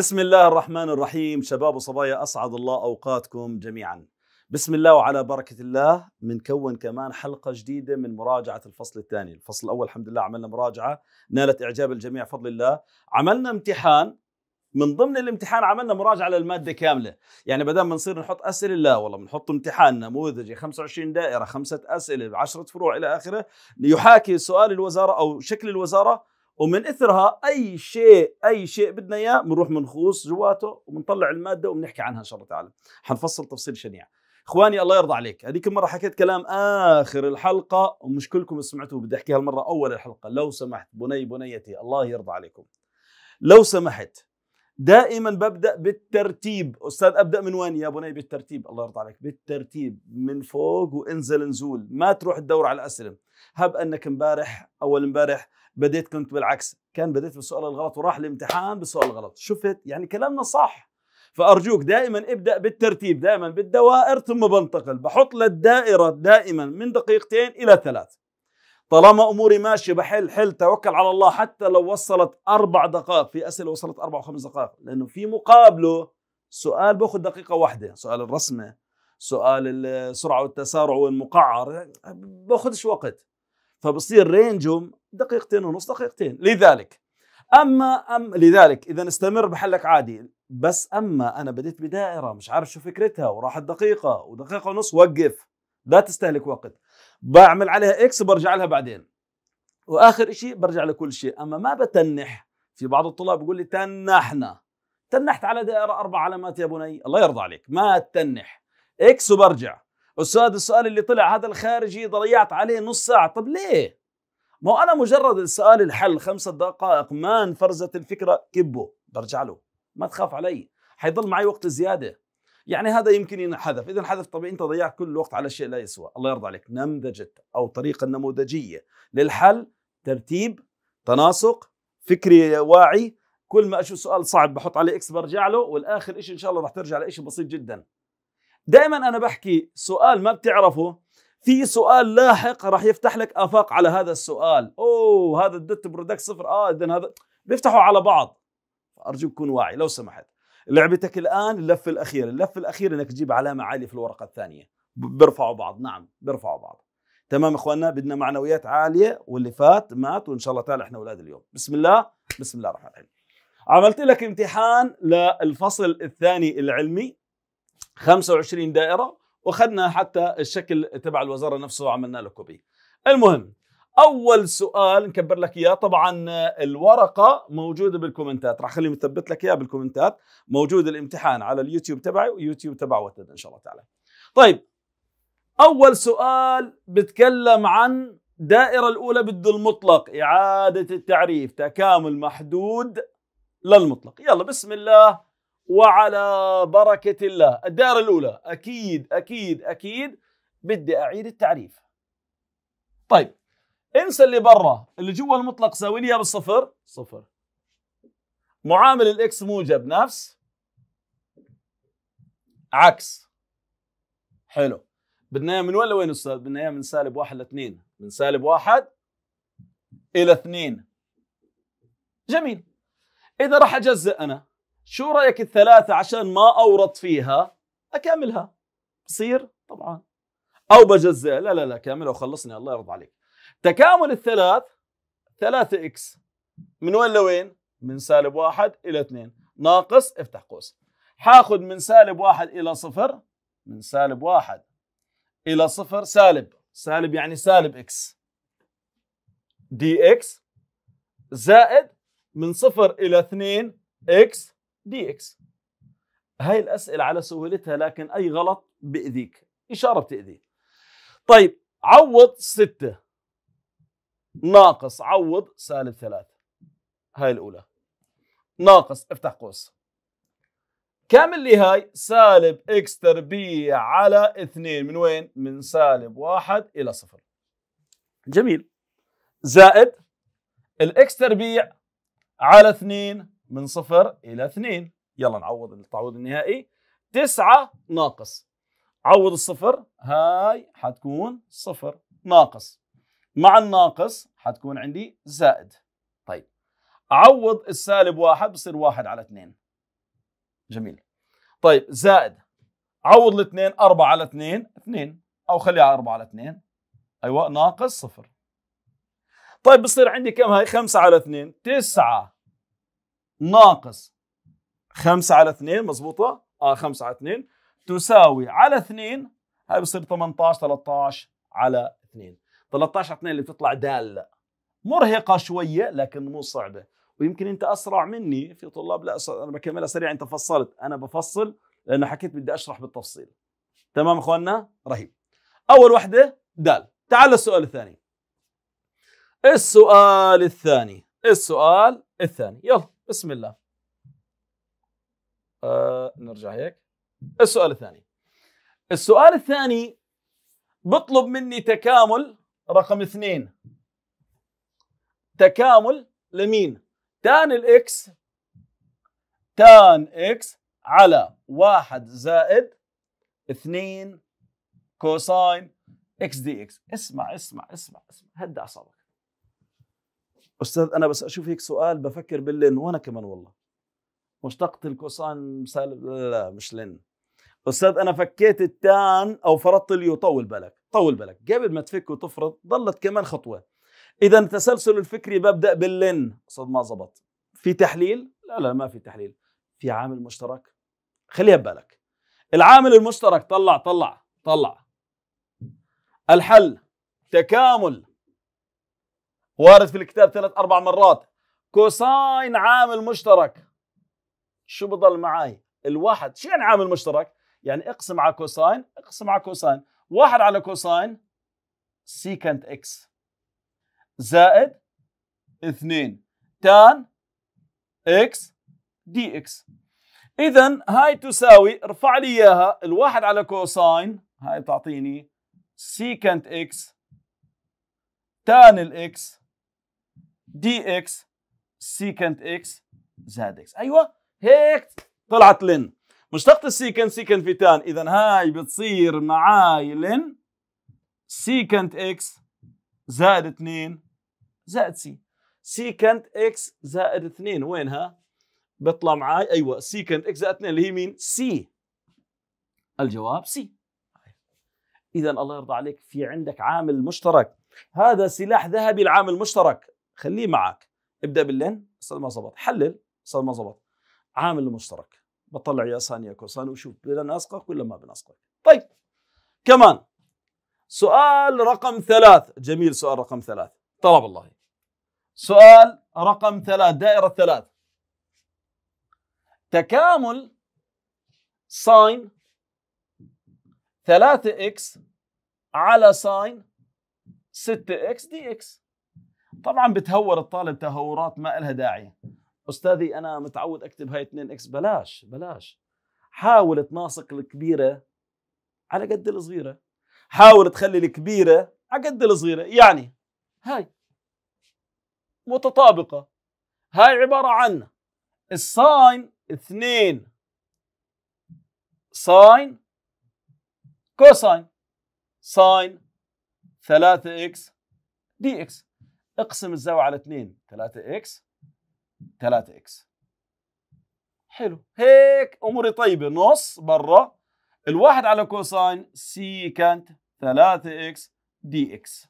بسم الله الرحمن الرحيم شباب وصبايا أسعد الله أوقاتكم جميعا بسم الله وعلى بركة الله بنكون كمان حلقة جديدة من مراجعة الفصل الثاني الفصل الأول الحمد لله عملنا مراجعة نالت إعجاب الجميع فضل الله عملنا امتحان من ضمن الامتحان عملنا مراجعة للمادة كاملة يعني بدل ما نصير نحط أسئلة لا والله بنحط امتحان نموذجي 25 دائرة خمسة أسئلة 10 فروع إلى آخره يحاكي سؤال الوزارة أو شكل الوزارة ومن اثرها اي شيء اي شيء بدنا اياه بنروح بنخوص جواته وبنطلع الماده وبنحكي عنها ان شاء الله تعالى حنفصل تفصيل شنيع اخواني الله يرضى عليك هذيك المره حكيت كلام اخر الحلقه ومش كلكم سمعتوه بدي احكيها المره اول الحلقه لو سمحت بني بنيتي الله يرضى عليكم لو سمحت دائما ببدا بالترتيب استاذ ابدا من وين يا بني بالترتيب الله يرضى عليك بالترتيب من فوق وانزل نزول ما تروح تدور على الاسئله هب انك امبارح اول امبارح بديت كنت بالعكس كان بديت بالسؤال الغلط وراح الامتحان بالسؤال الغلط شفت يعني كلامنا صح فارجوك دائما ابدا بالترتيب دائما بالدوائر ثم بنتقل بحط للدائره دائما من دقيقتين الى ثلاث طالما اموري ماشيه بحل حل توكل على الله حتى لو وصلت اربع دقائق في اسئله وصلت اربع وخمس دقائق لانه في مقابله سؤال باخذ دقيقه واحده سؤال الرسمه سؤال السرعه والتسارع والمقعر باخذش وقت فبصير رينجهم دقيقتين ونص دقيقتين لذلك اما ام لذلك اذا استمر بحلك عادي بس اما انا بديت بدائره مش عارف شو فكرتها وراحت دقيقه ودقيقه ونص وقف لا تستهلك وقت بعمل عليها اكس برجع لها بعدين واخر شيء برجع لكل شيء اما ما بتنح في بعض الطلاب بيقول لي تنحنا تنحت على دائره اربع علامات يا بني الله يرضى عليك ما تنح اكس وبرجع استاذ السؤال اللي طلع هذا الخارجي ضيعت عليه نص ساعه طب ليه ما هو انا مجرد السؤال الحل خمسة دقائق ما انفرزت الفكره كبه برجع له ما تخاف علي حيضل معي وقت زياده يعني هذا يمكن ينحذف اذا حذف طبيعي انت ضيعت كل الوقت على شيء لا يسوى الله يرضى عليك نمذجة او طريقه نموذجيه للحل ترتيب تناسق فكري واعي كل ما اشوف سؤال صعب بحط عليه اكس برجع له والاخر شيء ان شاء الله رح ترجع لشيء بسيط جدا دائما انا بحكي سؤال ما بتعرفه في سؤال لاحق راح يفتح لك افاق على هذا السؤال اوه هذا الدت برودكت صفر اه اذا هذا بيفتحوا على بعض ارجوك تكون واعي لو سمحت لعبتك الان اللفه الاخيره اللفه الاخيره انك تجيب علامه عاليه في الورقه الثانيه بيرفعوا بعض نعم بيرفعوا بعض تمام اخواننا بدنا معنويات عاليه واللي فات مات وان شاء الله تعالى احنا اولاد اليوم بسم الله بسم الله الرحمن الرحيم عملت لك امتحان للفصل الثاني العلمي 25 دائره واخذنا حتى الشكل تبع الوزاره نفسه وعملنا له كوبي المهم اول سؤال نكبر لك اياه طبعا الورقه موجوده بالكومنتات راح خليني اثبت لك اياها بالكومنتات موجود الامتحان على اليوتيوب تبعي ويوتيوب تبع وتد ان شاء الله تعالى طيب اول سؤال بتكلم عن دائرة الأولى بده المطلق إعادة التعريف تكامل محدود للمطلق يلا بسم الله وعلى بركة الله الدائرة الأولى أكيد أكيد أكيد بدي أعيد التعريف طيب انسى اللي برا اللي جوا المطلق ساوي لي اياه بالصفر صفر معامل الاكس موجب نفس عكس حلو بدنا اياه من وين لوين استاذ؟ بدنا اياه من سالب واحد لاثنين من سالب واحد الى اثنين جميل اذا راح اجزئ انا شو رأيك الثلاثة عشان ما أورط فيها أكملها بصير طبعا أو بجزئ لا لا لا كاملها وخلصني الله يرضى عليك تكامل الثلاث 3 إكس من وين لوين؟ من سالب واحد إلى اثنين ناقص افتح قوس حاخد من سالب واحد إلى صفر من سالب واحد إلى صفر سالب سالب يعني سالب إكس دي إكس زائد من صفر إلى اثنين إكس دي اكس هاي الاسئله على سهولتها لكن اي غلط باذيك اشاره بتاذي طيب عوض 6 ناقص عوض سالب 3 هاي الاولى ناقص افتح قوس كم اللي هاي سالب اكس تربيع على 2 من وين من سالب 1 الى 0 جميل زائد الاكس تربيع على 2 من صفر إلى اثنين يلا نعوض التعويض النهائي تسعة ناقص عوض الصفر هاي حتكون صفر ناقص مع الناقص حتكون عندي زائد طيب عوض السالب واحد بصير واحد على اثنين جميل طيب زائد عوض الاثنين أربعة على اثنين اثنين أو خليها أربعة على اثنين أيوة ناقص صفر طيب بصير عندي كم هاي خمسة على اثنين تسعة ناقص 5 على 2 مضبوطه اه 5 على 2 تساوي على 2 هاي بصير 18 13 على 2 13 على 2 اللي بتطلع داله مرهقه شويه لكن مو صعبه ويمكن انت اسرع مني في طلاب لا انا بكملها سريع انت فصلت انا بفصل لانه حكيت بدي اشرح بالتفصيل تمام اخواننا رهيب اول وحده دال تعال للسؤال الثاني السؤال الثاني السؤال الثاني يلا بسم الله آه نرجع هيك السؤال الثاني السؤال الثاني بطلب مني تكامل رقم اثنين تكامل لمين تان الاكس تان اكس على واحد زائد اثنين كوساين اكس دي اكس اسمع اسمع اسمع اسمع هدى اعصابك استاذ انا بس اشوف هيك سؤال بفكر باللن وانا كمان والله مشتقت الكوسان سالب لا مش لن استاذ انا فكيت التان او فرضت اليو طول بالك طول بالك قبل ما تفك وتفرض ضلت كمان خطوه اذا التسلسل الفكري ببدا باللن استاذ ما زبط في تحليل لا لا ما في تحليل في عامل مشترك خليها ببالك العامل المشترك طلع طلع طلع الحل تكامل وارد في الكتاب ثلاث أربع مرات كوساين عامل مشترك شو بضل معي الواحد شو يعني عامل مشترك يعني اقسم على كوساين اقسم على كوساين واحد على كوساين سيكنت اكس زائد اثنين تان اكس دي اكس اذا هاي تساوي ارفع لي اياها الواحد على كوساين هاي تعطيني سيكنت اكس تان الاكس دي اكس سيكنت اكس زائد اكس ايوه هيك طلعت لن مشتقة السيكنت سيكنت في تان اذا هاي بتصير معاي لن سيكنت اكس زائد 2 زائد سي سيكنت اكس زائد 2 وينها؟ بيطلع معاي ايوه سيكنت اكس زائد 2 اللي هي مين؟ سي الجواب سي اذا الله يرضى عليك في عندك عامل مشترك هذا سلاح ذهبي العامل المشترك خليه معك ابدا باللين صار ما زبط حلل صار ما زبط عامل مشترك بطلع يا سان يا كوسان وشوف بناسقك ولا ما بناسقك طيب كمان سؤال رقم ثلاث جميل سؤال رقم ثلاث طلب الله سؤال رقم ثلاث دائرة ثلاث تكامل ساين 3 اكس على ساين 6 اكس دي اكس طبعا بتهور الطالب تهورات ما لها داعي استاذي انا متعود اكتب هاي 2 اكس بلاش بلاش حاول تناسق الكبيره على قد الصغيره حاول تخلي الكبيره على قد الصغيره يعني هاي متطابقه هاي عباره عن الساين 2 ساين كوساين ساين 3 اكس دي اكس اقسم الزاوية على 2 3 اكس 3 اكس حلو هيك اموري طيبة نص برا الواحد على كوساين سيكانت 3 اكس دي اكس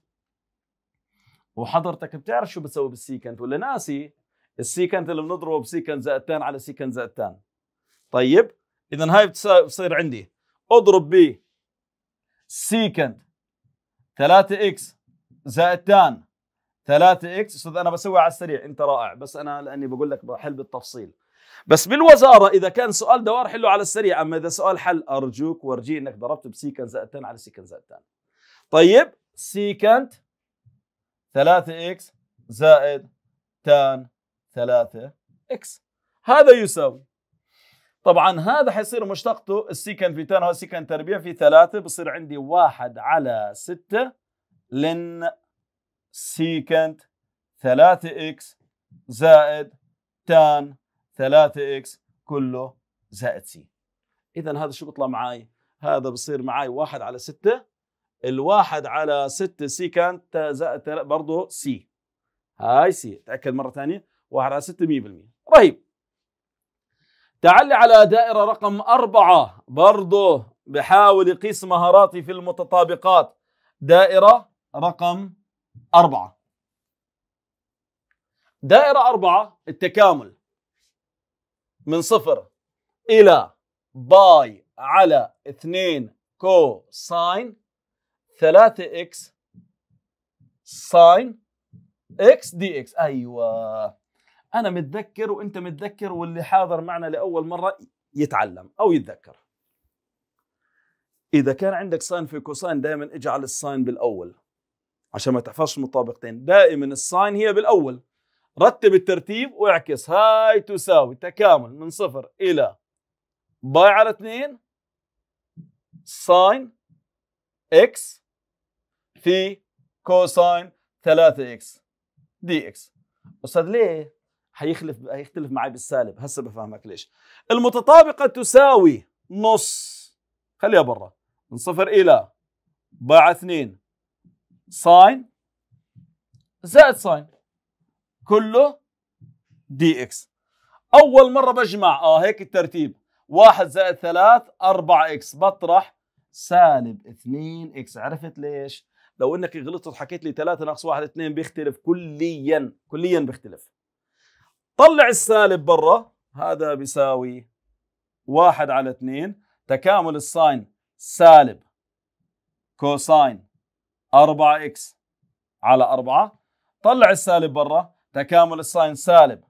وحضرتك بتعرف شو بتسوي بالسيكنت ولا ناسي السيكنت اللي بنضربه بسيكنت زائد تان على سيكنت زائد تان طيب اذا هاي بتصير عندي اضرب ب سيكنت 3 اكس زائد تان 3 اكس استاذ انا بسوي على السريع انت رائع بس انا لاني بقول لك بحل بالتفصيل بس بالوزاره اذا كان سؤال دوار حله على السريع اما اذا سؤال حل ارجوك ورجي انك ضربت بسيكن زائد على سيكن زائد طيب سيكنت 3 اكس زائد تان 3 اكس هذا يساوي طبعا هذا حيصير مشتقته السيكنت في تان هو سيكنت تربيع في 3 بصير عندي 1 على 6 لن سيكنت 3 اكس زائد تان 3 اكس كله زائد سي اذا هذا شو بيطلع معي هذا بصير معي 1 على 6 الواحد على 6 سيكنت زائد برضه سي هاي سي تاكد مره ثانيه 1 على 6 100% رهيب تعالي على دائرة رقم أربعة برضه بحاول يقيس مهاراتي في المتطابقات دائرة رقم أربعة دائرة أربعة التكامل من صفر إلى باي على كو كوساين ثلاثة إكس ساين إكس دي إكس أيوه أنا متذكر وأنت متذكر واللي حاضر معنا لأول مرة يتعلم أو يتذكر إذا كان عندك ساين في كوساين دائما اجعل الساين بالأول عشان ما تحفظش مطابقتين دائما الساين هي بالاول رتب الترتيب واعكس هاي تساوي تكامل من صفر الى باي على 2 ساين اكس في كوساين 3 اكس دي اكس استاذ ليه حيخلف حيختلف معي بالسالب هسه بفهمك ليش المتطابقه تساوي نص خليها برا من صفر الى باي على 2 ساين زائد ساين كله دي اكس اول مره بجمع اه هيك الترتيب واحد زائد ثلاث اربع اكس بطرح سالب اثنين اكس عرفت ليش لو انك غلطت حكيت لي ثلاثة ناقص واحد اثنين بيختلف كليا كليا بيختلف طلع السالب برا هذا بيساوي واحد على اثنين تكامل الساين سالب كوساين 4 اكس على 4 طلع السالب برا تكامل الساين سالب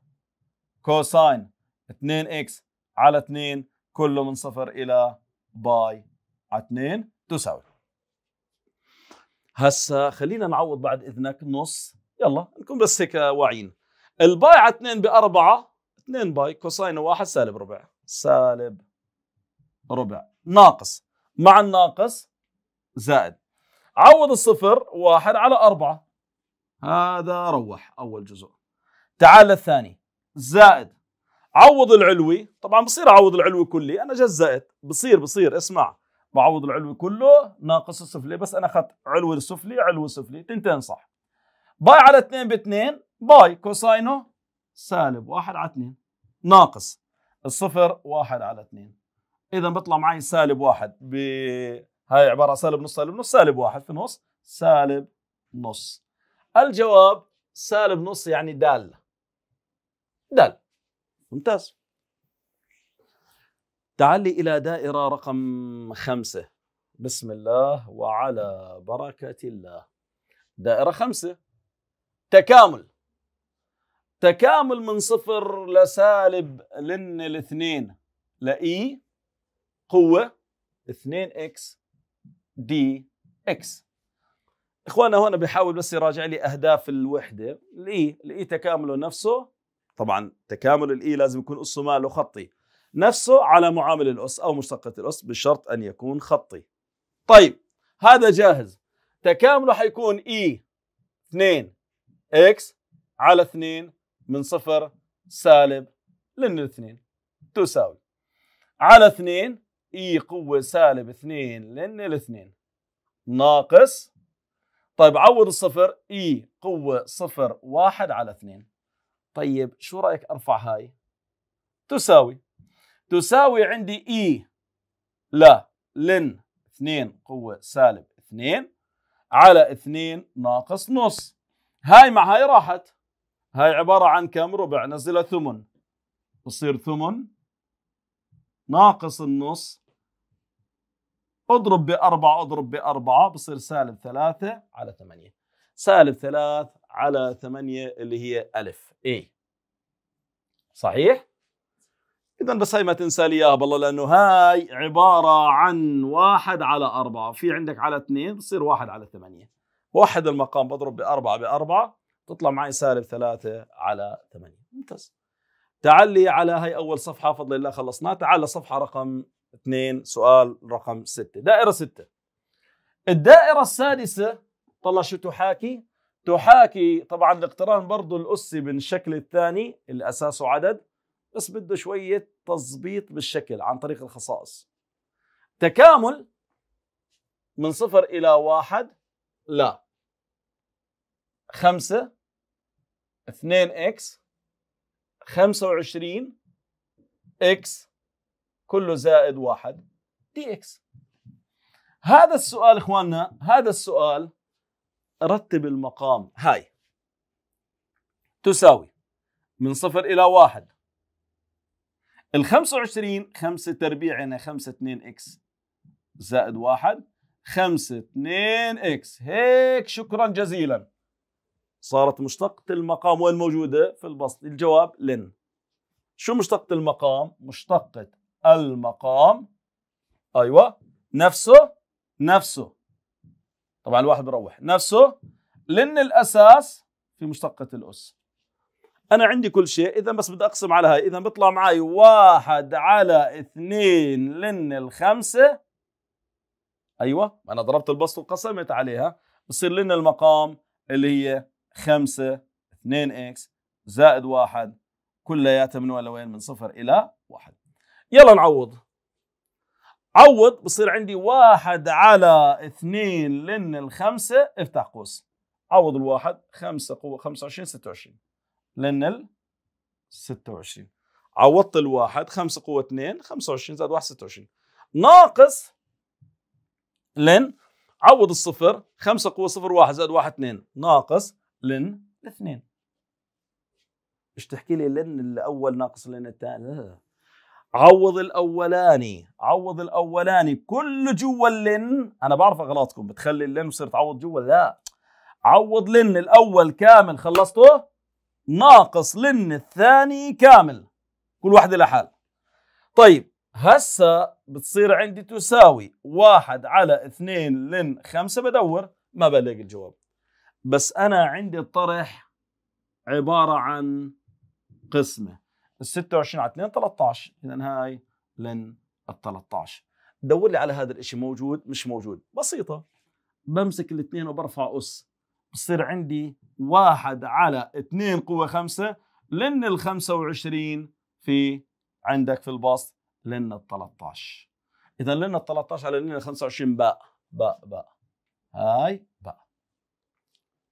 كوساين 2 اكس على 2 كله من صفر الى باي على 2 تساوي هسا خلينا نعوض بعد اذنك نص يلا نكون بس هيك واعيين الباي على 2 ب 4 2 باي كوساين 1 سالب ربع سالب ربع ناقص مع الناقص زائد عوض الصفر واحد على أربعة هذا روح أول جزء تعال للثاني زائد عوض العلوي طبعا بصير اعوض العلوي كلي انا جزأت بصير بصير اسمع بعوض العلوي كله ناقص السفلي بس انا اخذت علوي السفلي علوي السفلي تنتين صح باي على 2 ب 2 باي كوساينه سالب واحد على 2 ناقص الصفر واحد على 2 اذا بيطلع معي سالب واحد ب هاي عبارة سالب نص سالب نص سالب واحد في النص سالب نص الجواب سالب نص يعني دال دال ممتاز تعال لي إلى دائرة رقم خمسة بسم الله وعلى بركة الله دائرة خمسة تكامل تكامل من صفر لسالب لن الاثنين لإي قوة اثنين اكس دي اكس اخواننا هون بحاول بس يراجع لي اهداف الوحده الاي الاي تكامله نفسه طبعا تكامل الاي لازم يكون اسه ماله خطي نفسه على معامل الاس او مشتقه الاس بشرط ان يكون خطي طيب هذا جاهز تكامله حيكون اي 2 اكس على 2 من صفر سالب لان الاثنين تساوي على 2 اي قوه سالب 2 لان الاثنين ناقص طيب عوض الصفر اي قوه صفر واحد على 2 طيب شو رايك ارفع هاي تساوي تساوي عندي اي لا لن 2 قوه سالب 2 على 2 ناقص نص هاي مع هاي راحت هاي عباره عن كم ربع نزلها ثمن بصير ثمن ناقص النص اضرب بأربعة اضرب بأربعة بصير سالب ثلاثة على ثمانية سالب ثلاث على ثمانية اللي هي ألف اي صحيح؟ إذا بس هاي ما تنسى لي إياها بالله لأنه هاي عبارة عن واحد على أربعة في عندك على اثنين بصير واحد على ثمانية واحد المقام بضرب بأربعة بأربعة تطلع معي سالب ثلاثة على ثمانية ممتاز تعال لي على هاي أول صفحة فضل الله خلصناها تعال لصفحة رقم 2 سؤال رقم 6 دائرة 6 الدائرة السادسة طلع شو تحاكي تحاكي طبعا الاقتران برضه الأسي من الشكل الثاني اللي أساسه عدد بس بده شوية تظبيط بالشكل عن طريق الخصائص تكامل من صفر إلى واحد لا خمسة 2 اكس 25 اكس كله زائد واحد دي اكس هذا السؤال اخواننا هذا السؤال رتب المقام هاي تساوي من صفر الى واحد ال 25 5 تربيع يعني 5 2 اكس زائد واحد 5 2 اكس هيك شكرا جزيلا صارت مشتقة المقام وين موجودة في البسط الجواب لن شو مشتقة المقام مشتقة المقام ايوه نفسه نفسه طبعا الواحد بيروح نفسه لان الاساس في مشتقه الاس انا عندي كل شيء اذا بس بدي اقسم على هاي اذا بيطلع معي واحد على اثنين لن الخمسه ايوه انا ضربت البسط وقسمت عليها بصير لن المقام اللي هي خمسة 2 اكس زائد واحد كلياتها من وين لوين من صفر الى واحد يلا نعوض عوض بصير عندي واحد على اثنين لن الخمسة افتح قوس عوض الواحد خمسة قوة خمسة وعشرين ستة وعشرين لن ال ستة وعشرين عوضت الواحد خمسة قوة اثنين خمسة وعشرين زائد واحد ستة وعشرين ناقص لن عوض الصفر خمسة قوة صفر واحد زائد واحد اثنين ناقص لن الاثنين مش تحكي لي لن الاول ناقص لن الثاني عوض الاولاني عوض الاولاني كل جوا اللن انا بعرف اغلاطكم بتخلي اللن وصير تعوض جوا لا عوض لن الاول كامل خلصته ناقص لن الثاني كامل كل واحده لحال طيب هسه بتصير عندي تساوي واحد على اثنين لن خمسة بدور ما بلاقي الجواب بس أنا عندي الطرح عبارة عن قسمة ال 26 على 2 13 اذا هاي لن ال 13 دور لي على هذا الشيء موجود مش موجود بسيطه بمسك الاثنين وبرفع اس بصير عندي 1 على 2 قوه 5 لن ال 25 في عندك في البسط لن ال 13 اذا لن ال 13 على لن ال 25 باء باء باء هاي باء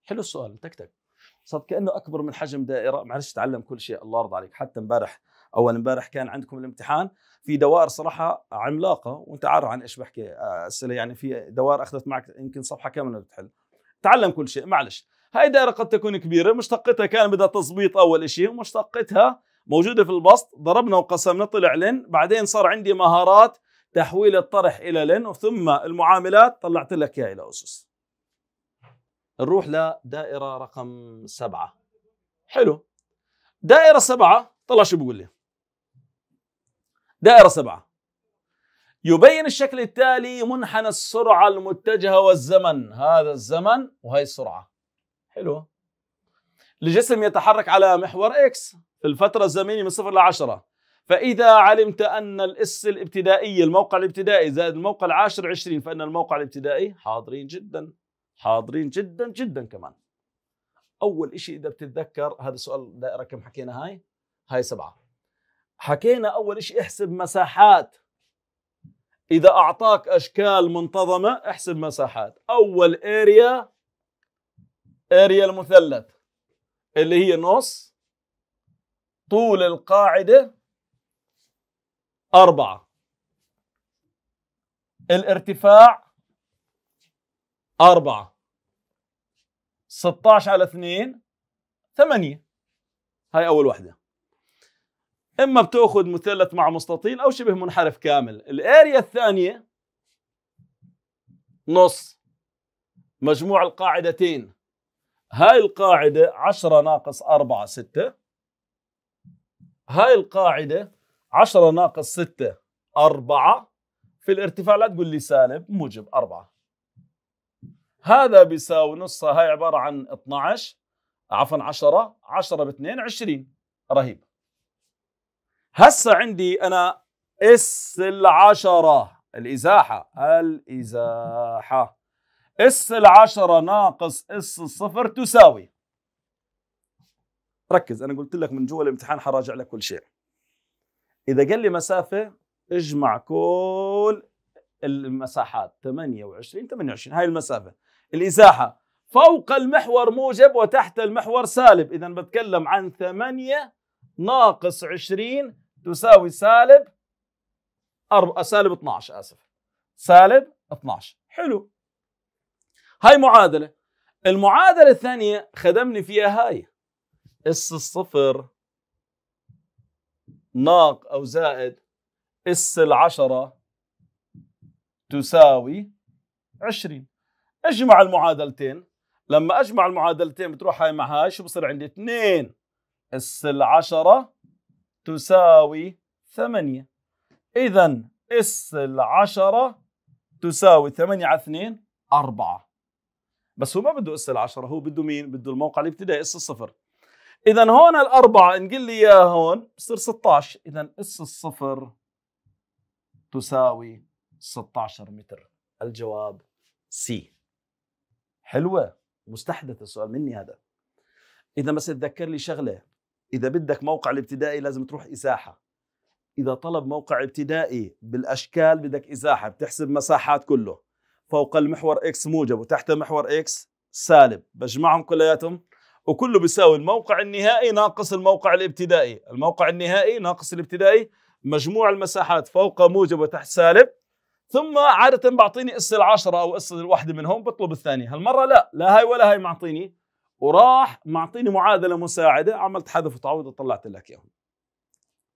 حلو السؤال تك تك صار كانه اكبر من حجم دائره معلش تعلم كل شيء الله يرضى عليك حتى امبارح اول امبارح كان عندكم الامتحان في دوائر صراحه عملاقه وانت عارف عن ايش بحكي آه، اسئله يعني في دوائر اخذت معك يمكن صفحه كامله بتحل تعلم كل شيء معلش هاي دائره قد تكون كبيره مشتقتها كان بدها تظبيط اول شيء ومشتقتها موجوده في البسط ضربنا وقسمنا طلع لن بعدين صار عندي مهارات تحويل الطرح الى لن ثم المعاملات طلعت لك اياها الى اسس نروح لدائرة رقم سبعة حلو دائرة سبعة طلع شو بقول لي دائرة سبعة يبين الشكل التالي منحنى السرعة المتجهة والزمن هذا الزمن وهي السرعة حلو الجسم يتحرك على محور إكس في الفترة الزمنية من صفر لعشرة فإذا علمت أن الإس الابتدائية الموقع الابتدائي زائد الموقع العاشر عشرين فإن الموقع الابتدائي حاضرين جدا حاضرين جدا جدا كمان اول شيء اذا بتتذكر هذا السؤال دائره كم حكينا هاي هاي سبعه حكينا اول شيء احسب مساحات اذا اعطاك اشكال منتظمه احسب مساحات اول اريا اريا المثلث اللي هي نص طول القاعده أربعة الارتفاع 4 16 على 2 8 هاي أول وحدة إما بتأخذ مثلث مع مستطيل أو شبه منحرف كامل الأريا الثانية نص مجموع القاعدتين هاي القاعدة 10 ناقص 4 6 هاي القاعدة 10 ناقص 6 4 في الارتفاع لا تقول لي سالب موجب 4 هذا بيساوي نصها هاي عباره عن 12 عفوا 10 10 ب 2 20 رهيب هسه عندي انا اس العشرة الازاحه الازاحه اس العشرة ناقص اس الصفر تساوي ركز انا قلت لك من جوا الامتحان حراجع لك كل شيء اذا قال لي مسافه اجمع كل المساحات 28 28 هاي المسافه الإزاحة فوق المحور موجب وتحت المحور سالب إذا بتكلم عن 8 ناقص 20 تساوي سالب أرب... سالب 12 آسف سالب 12 حلو هاي معادلة المعادلة الثانية خدمني فيها هاي اس الصفر ناق أو زائد اس العشرة تساوي 20 اجمع المعادلتين لما اجمع المعادلتين بتروح هاي مع هاي شو بصير عندي 2 اس العشرة تساوي 8 اذا اس العشرة تساوي 8 على 2 4 بس هو ما بده اس العشرة هو بده مين بده الموقع الابتدائي اس الصفر اذا هون الأربعة انقل لي اياها هون بصير 16 اذا اس الصفر تساوي 16 متر الجواب سي حلوه مستحدث السؤال مني هذا اذا بس تذكر لي شغله اذا بدك موقع الابتدائي لازم تروح اساحه اذا طلب موقع ابتدائي بالاشكال بدك ازاحه بتحسب مساحات كله فوق المحور اكس موجب وتحت محور اكس سالب بجمعهم كلياتهم وكله بيساوي الموقع النهائي ناقص الموقع الابتدائي الموقع النهائي ناقص الابتدائي مجموع المساحات فوق موجب وتحت سالب ثم عادة بعطيني اس العشرة او اس الواحدة منهم بطلب الثانية هالمرة لا لا هاي ولا هاي معطيني وراح معطيني معادلة مساعدة عملت حذف وتعويض وطلعت لك اياهم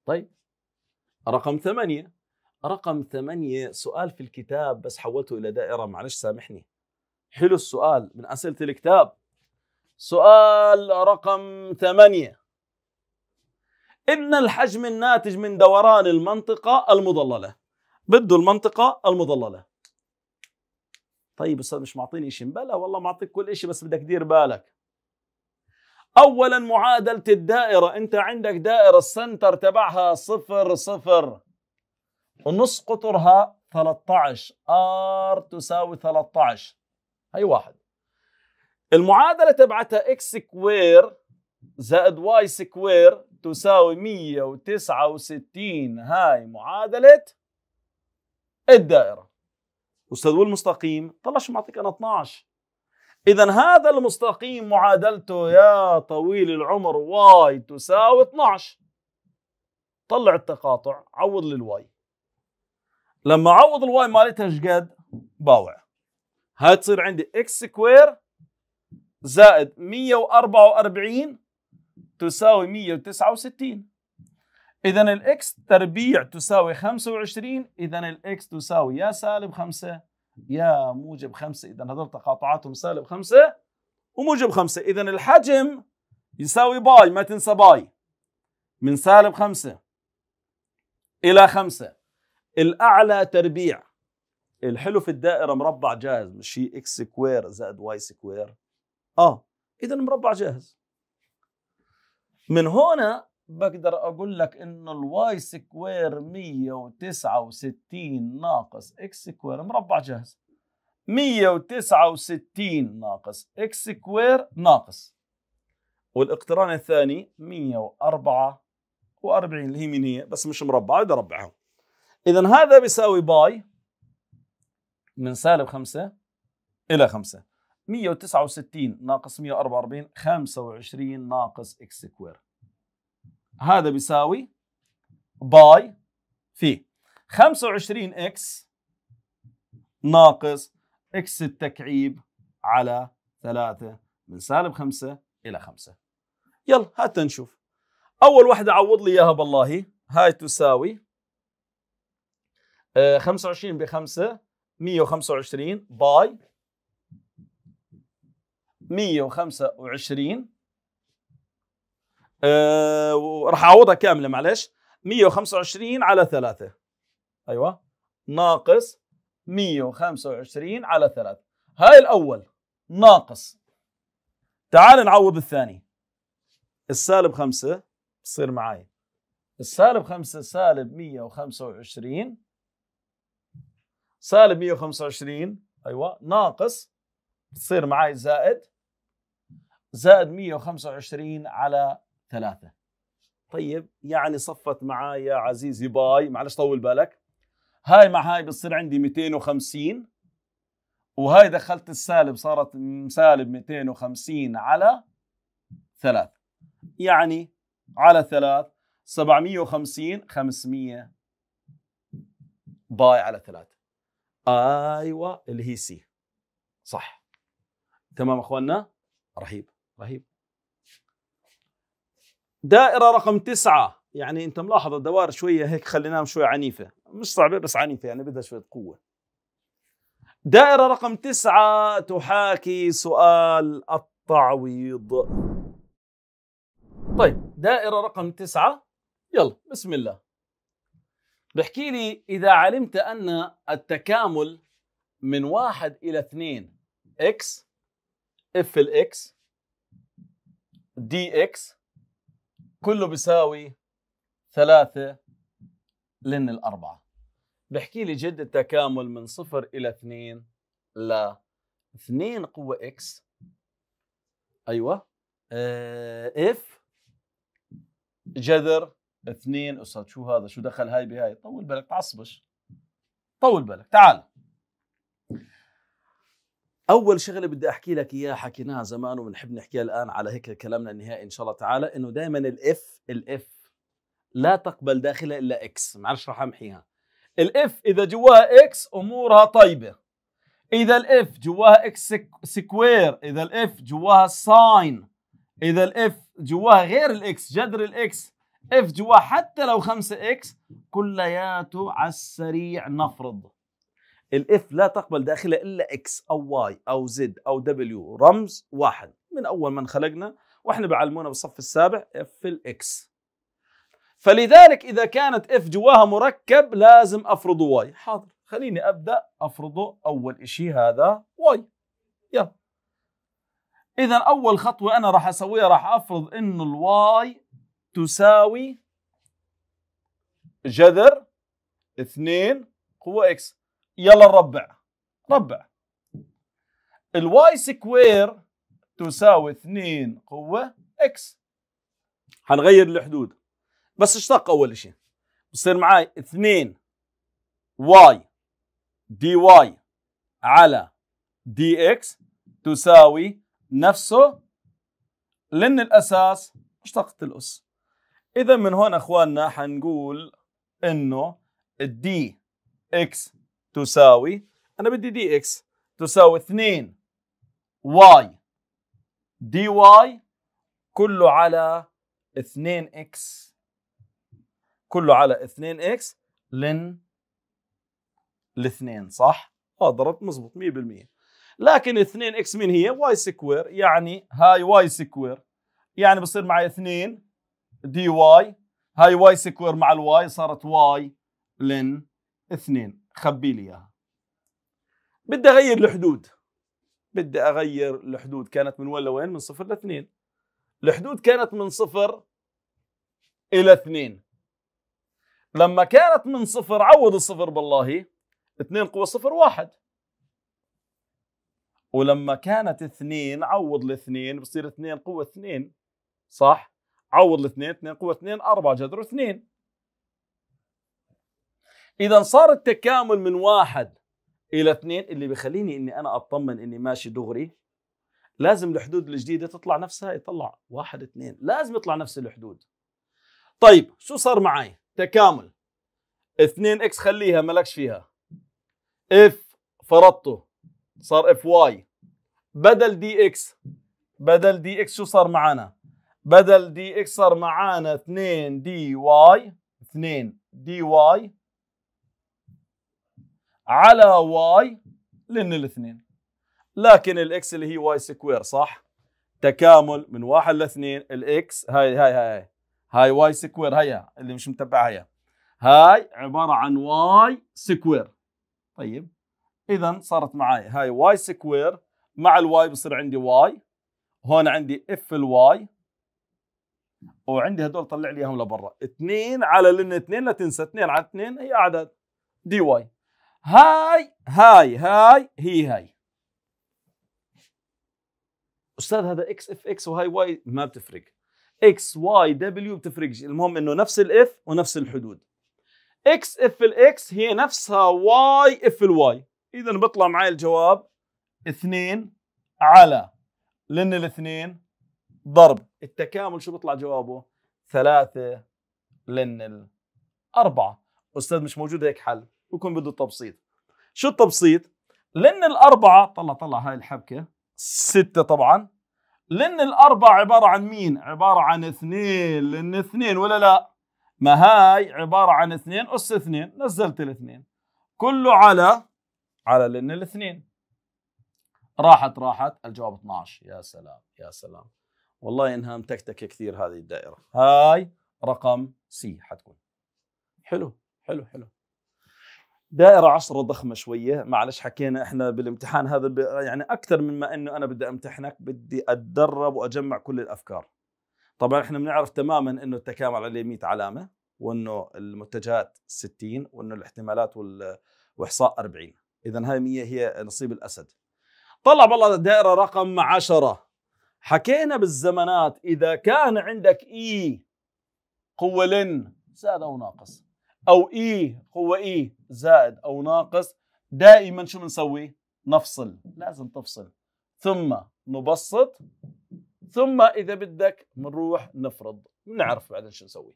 طيب رقم ثمانية رقم ثمانية سؤال في الكتاب بس حولته إلى دائرة معلش سامحني حلو السؤال من أسئلة الكتاب سؤال رقم ثمانية إن الحجم الناتج من دوران المنطقة المضللة بده المنطقة المضللة طيب أستاذ مش معطيني شيء بلا والله معطيك كل شيء بس بدك دير بالك أولا معادلة الدائرة أنت عندك دائرة السنتر تبعها صفر صفر ونص قطرها 13 R تساوي 13 هي واحد المعادلة تبعتها x سكوير زائد y سكوير تساوي 169 هاي معادلة الدائرة أستاذ والمستقيم طلع شو معطيك أنا 12 إذا هذا المستقيم معادلته يا طويل العمر واي تساوي 12 طلع التقاطع عوض للواي لما عوض الواي مالتها ايش قد؟ باوع هاي تصير عندي اكس سكوير زائد 144 تساوي 169 إذا الإكس تربيع تساوي 25 إذا الإكس تساوي يا سالب 5 يا موجب 5 إذا هذول تقاطعاتهم سالب 5 وموجب 5 إذا الحجم يساوي باي ما تنسى باي من سالب 5 إلى 5 الأعلى تربيع الحلو في الدائرة مربع جاهز مش هي إكس سكوير زائد واي سكوير آه إذا مربع جاهز من هنا بقدر اقول لك انه الواي سكوير 169 ناقص اكس سكوير مربع جاهز 169 ناقص اكس سكوير ناقص والاقتران الثاني 144 اللي هي مين هي بس مش مربعه بدي اربعها اذا هذا بيساوي باي من سالب 5 الى 5 169 ناقص 144 25 ناقص اكس سكوير هذا بيساوي باي في 25 اكس ناقص اكس التكعيب على 3 من سالب 5 الى 5 يلا هات نشوف اول وحده عوض لي اياها بالله هاي تساوي 25 ب 5 125 باي 125 أه اعوضها كامله معلش 125 على 3 ايوه ناقص 125 على 3 هاي الاول ناقص تعال نعوض الثاني السالب 5 بصير معي السالب 5 سالب 125 سالب 125 ايوه ناقص بتصير معي زائد زائد 125 على ثلاثة طيب يعني صفت معايا يا عزيزي باي معلش طول بالك هاي مع هاي بتصير عندي 250 وهاي دخلت السالب صارت سالب 250 على 3 يعني على 3 750 500 باي على 3 ايوه اللي هي سي صح تمام اخواننا رهيب رهيب دائرة رقم تسعة يعني انت ملاحظ الدوائر شوية هيك خليناها شوية عنيفة مش صعبة بس عنيفة يعني بدها شوية قوة دائرة رقم تسعة تحاكي سؤال التعويض طيب دائرة رقم تسعة يلا بسم الله بحكي لي إذا علمت أن التكامل من واحد إلى اثنين إكس إف الاكس دي إكس كله بيساوي ثلاثة لن الأربعة بحكي لي جد التكامل من صفر إلى اثنين ل اثنين قوة إكس أيوة اه إف جذر اثنين أستاذ شو هذا شو دخل هاي بهاي طول بالك تعصبش طول بالك تعال اول شغله بدي احكي لك اياها حكيناها زمان وبنحب نحكيها الان على هيك كلامنا النهائي ان شاء الله تعالى انه دائما الاف الاف لا تقبل داخلها الا اكس معلش رح امحيها الاف اذا جواها اكس امورها طيبه اذا الاف جواها اكس سكوير اذا الاف جواها ساين اذا الاف جواها غير الاكس جذر الاكس اف جواها حتى لو 5 اكس كلياته على السريع نفرض الاف لا تقبل داخلها الا اكس او واي او زد او دبليو رمز واحد من اول ما انخلقنا واحنا بعلمونا بالصف السابع اف الاكس فلذلك اذا كانت اف جواها مركب لازم افرضه واي حاضر خليني ابدا افرضه اول شيء هذا واي يلا اذا اول خطوه انا راح اسويها راح افرض انه الواي تساوي جذر 2 قوه اكس يلا نربع ربع الواي سكوير تساوي 2 قوة اكس حنغير الحدود بس اشتق اول شيء بصير معاي 2 واي دي واي على دي اكس تساوي نفسه لان الاساس اشتقت الاس اذا من هون اخواننا حنقول انه الدي اكس تساوي أنا بدي دي إكس تساوي 2 واي دي واي كله على 2 إكس كله على 2 إكس لن الاثنين صح؟ اه ضربت مظبوط 100% لكن 2 اكس مين هي؟ واي سكوير يعني هاي واي سكوير يعني بصير معي 2 دي واي هاي واي سكوير مع الواي صارت واي لن 2 خبي لي اياها بدي اغير الحدود بدي اغير الحدود كانت من وين لوين من صفر لاثنين الحدود كانت من صفر الى اثنين لما كانت من صفر عوض الصفر بالله اثنين قوى صفر واحد ولما كانت اثنين عوض الاثنين بصير اثنين قوة اثنين صح؟ عوض الاثنين اثنين قوة اثنين أربعة جذر اثنين اذا صار التكامل من واحد الى اثنين اللي بيخليني اني انا اطمن اني ماشي دغري لازم الحدود الجديده تطلع نفسها يطلع واحد اثنين لازم يطلع نفس الحدود طيب شو صار معي تكامل 2 اكس خليها مالكش فيها اف فرضته صار اف واي بدل دي اكس بدل دي اكس شو صار معانا بدل دي اكس صار معانا 2 دي واي 2 دي واي على واي لان الاثنين لكن الاكس اللي هي واي سكوير صح تكامل من واحد لاثنين الاكس هاي هاي هاي هاي واي سكوير هيا اللي مش متبعها هي. هاي عباره عن واي سكوير طيب اذا صارت معي هاي واي سكوير مع الواي بصير عندي واي هون عندي اف الواي وعندي هدول طلع لي اياهم لبرا 2 على لان 2 لا تنسى 2 على 2 هي اعداد دي واي هاي هاي هاي هي هاي استاذ هذا اكس اف اكس وهاي واي ما بتفرق اكس واي دبليو بتفرقش المهم انه نفس الاف ونفس الحدود اكس اف الاكس هي نفسها واي اف الواي اذا بيطلع معي الجواب اثنين على لان الاثنين ضرب التكامل شو بيطلع جوابه ثلاثة لان الأربعة أستاذ مش موجود هيك حل بكون بده تبسيط شو التبسيط لان الاربعه طلع طلع هاي الحبكه سته طبعا لان الاربعه عباره عن مين عباره عن اثنين لان اثنين ولا لا ما هاي عباره عن اثنين اس اثنين نزلت الاثنين كله على على لان الاثنين راحت راحت الجواب 12 يا سلام يا سلام والله انها متكتكه كثير هذه الدائره هاي رقم سي حتكون حلو حلو حلو دائرة عشرة ضخمة شوية معلش حكينا احنا بالامتحان هذا يعني أكثر مما أنه أنا بدي أمتحنك بدي أتدرب وأجمع كل الأفكار طبعا احنا بنعرف تماما أنه التكامل عليه 100 علامة وأنه المتجهات 60 وأنه الاحتمالات وإحصاء 40 إذا هاي 100 هي نصيب الأسد طلع بالله دائرة رقم 10 حكينا بالزمنات إذا كان عندك إي e قوة لن زاد أو ناقص او اي هو اي زائد او ناقص دائما شو بنسوي؟ نفصل لازم تفصل ثم نبسط ثم اذا بدك بنروح نفرض بنعرف بعدين شو نسوي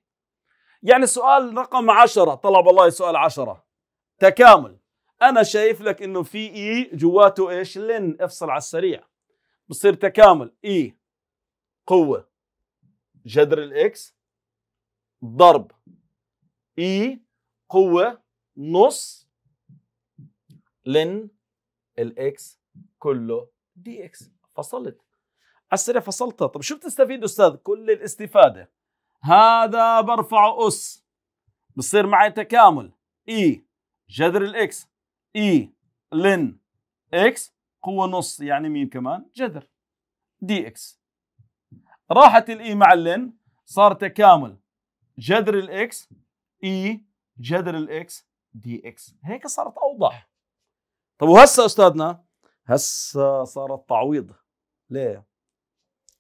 يعني سؤال رقم عشرة طلب الله سؤال عشرة تكامل انا شايف لك انه في اي جواته ايش لن افصل على السريع بصير تكامل اي قوه جذر الاكس ضرب اي قوه نص لن الاكس كله دي اكس فصلت السرعة فصلتها طب شو بتستفيد استاذ كل الاستفاده هذا برفعه اس بصير معي تكامل اي جذر الاكس اي لن اكس قوه نص يعني مين كمان جذر دي اكس راحت الاي مع اللن صار تكامل جذر الاكس اي e جذر الاكس دي اكس هيك صارت اوضح إيه. طب وهسه استاذنا هسه صارت تعويض ليه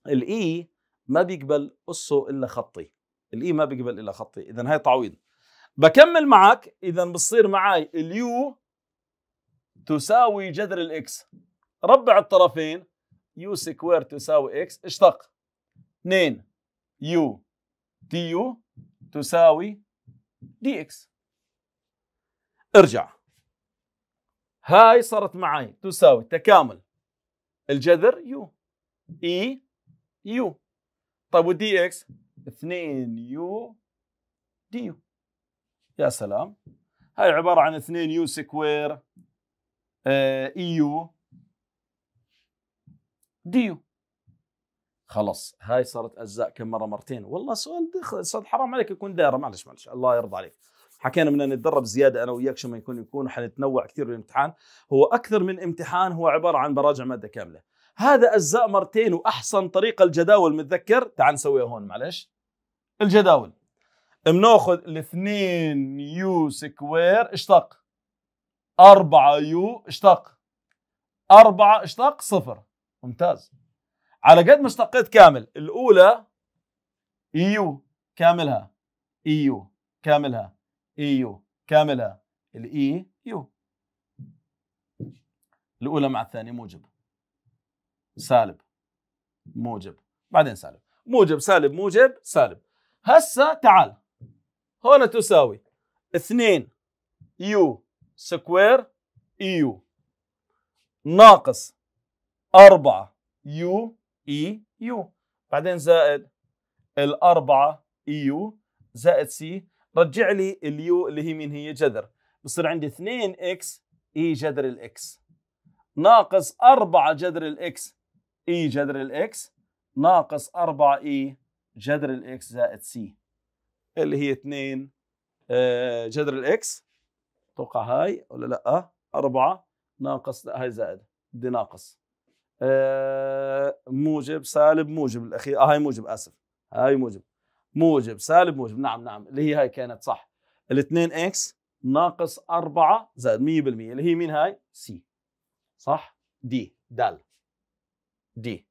الاي e ما بيقبل اسه الا خطي الاي e ما بيقبل الا خطي اذا هاي تعويض بكمل معك اذا بصير معي اليو تساوي جذر الاكس ربع الطرفين يو سكوير تساوي اكس اشتق 2 يو تي يو تساوي دي اكس ارجع هاي صارت معي تساوي تكامل الجذر يو اي يو طيب ودي اكس 2 يو دي يو يا سلام هاي عباره عن 2 يو سكوير آه، اي يو دي يو خلاص هاي صارت اجزاء كم مره مرتين والله سؤال دخل صد حرام عليك يكون دائره معلش معلش الله يرضى عليك حكينا بدنا نتدرب زياده انا وياك شو ما يكون يكون حنتنوع كثير بالامتحان هو اكثر من امتحان هو عباره عن براجع ماده كامله هذا اجزاء مرتين واحسن طريقه الجداول متذكر تعال نسويها هون معلش الجداول بناخذ الاثنين يو سكوير اشتق أربعة يو اشتق أربعة اشتق صفر ممتاز على قد ما اشتقيت كامل الاولى ايو كاملها ايو كاملها ايو كاملها الاي يو الاولى مع الثانيه موجب سالب موجب بعدين سالب موجب سالب موجب سالب هسه تعال هون تساوي 2 يو سكوير يو ناقص 4 يو اي يو بعدين زائد الأربعة اي يو زائد سي رجع لي اليو اللي هي مين هي جذر بصير عندي 2 اكس اي جذر الاكس ناقص 4 جذر الاكس اي جذر الاكس ناقص 4 اي جذر الاكس زائد سي اللي هي 2 آه، جذر الاكس اتوقع هاي ولا لا 4 ناقص لا هاي زائد بدي ناقص آه، موجب سالب موجب الاخير آه هاي موجب اسف هاي موجب موجب سالب موجب نعم نعم اللي هي هاي كانت صح ال 2 اكس ناقص 4 زائد 100% اللي هي مين هاي سي صح دي دال دي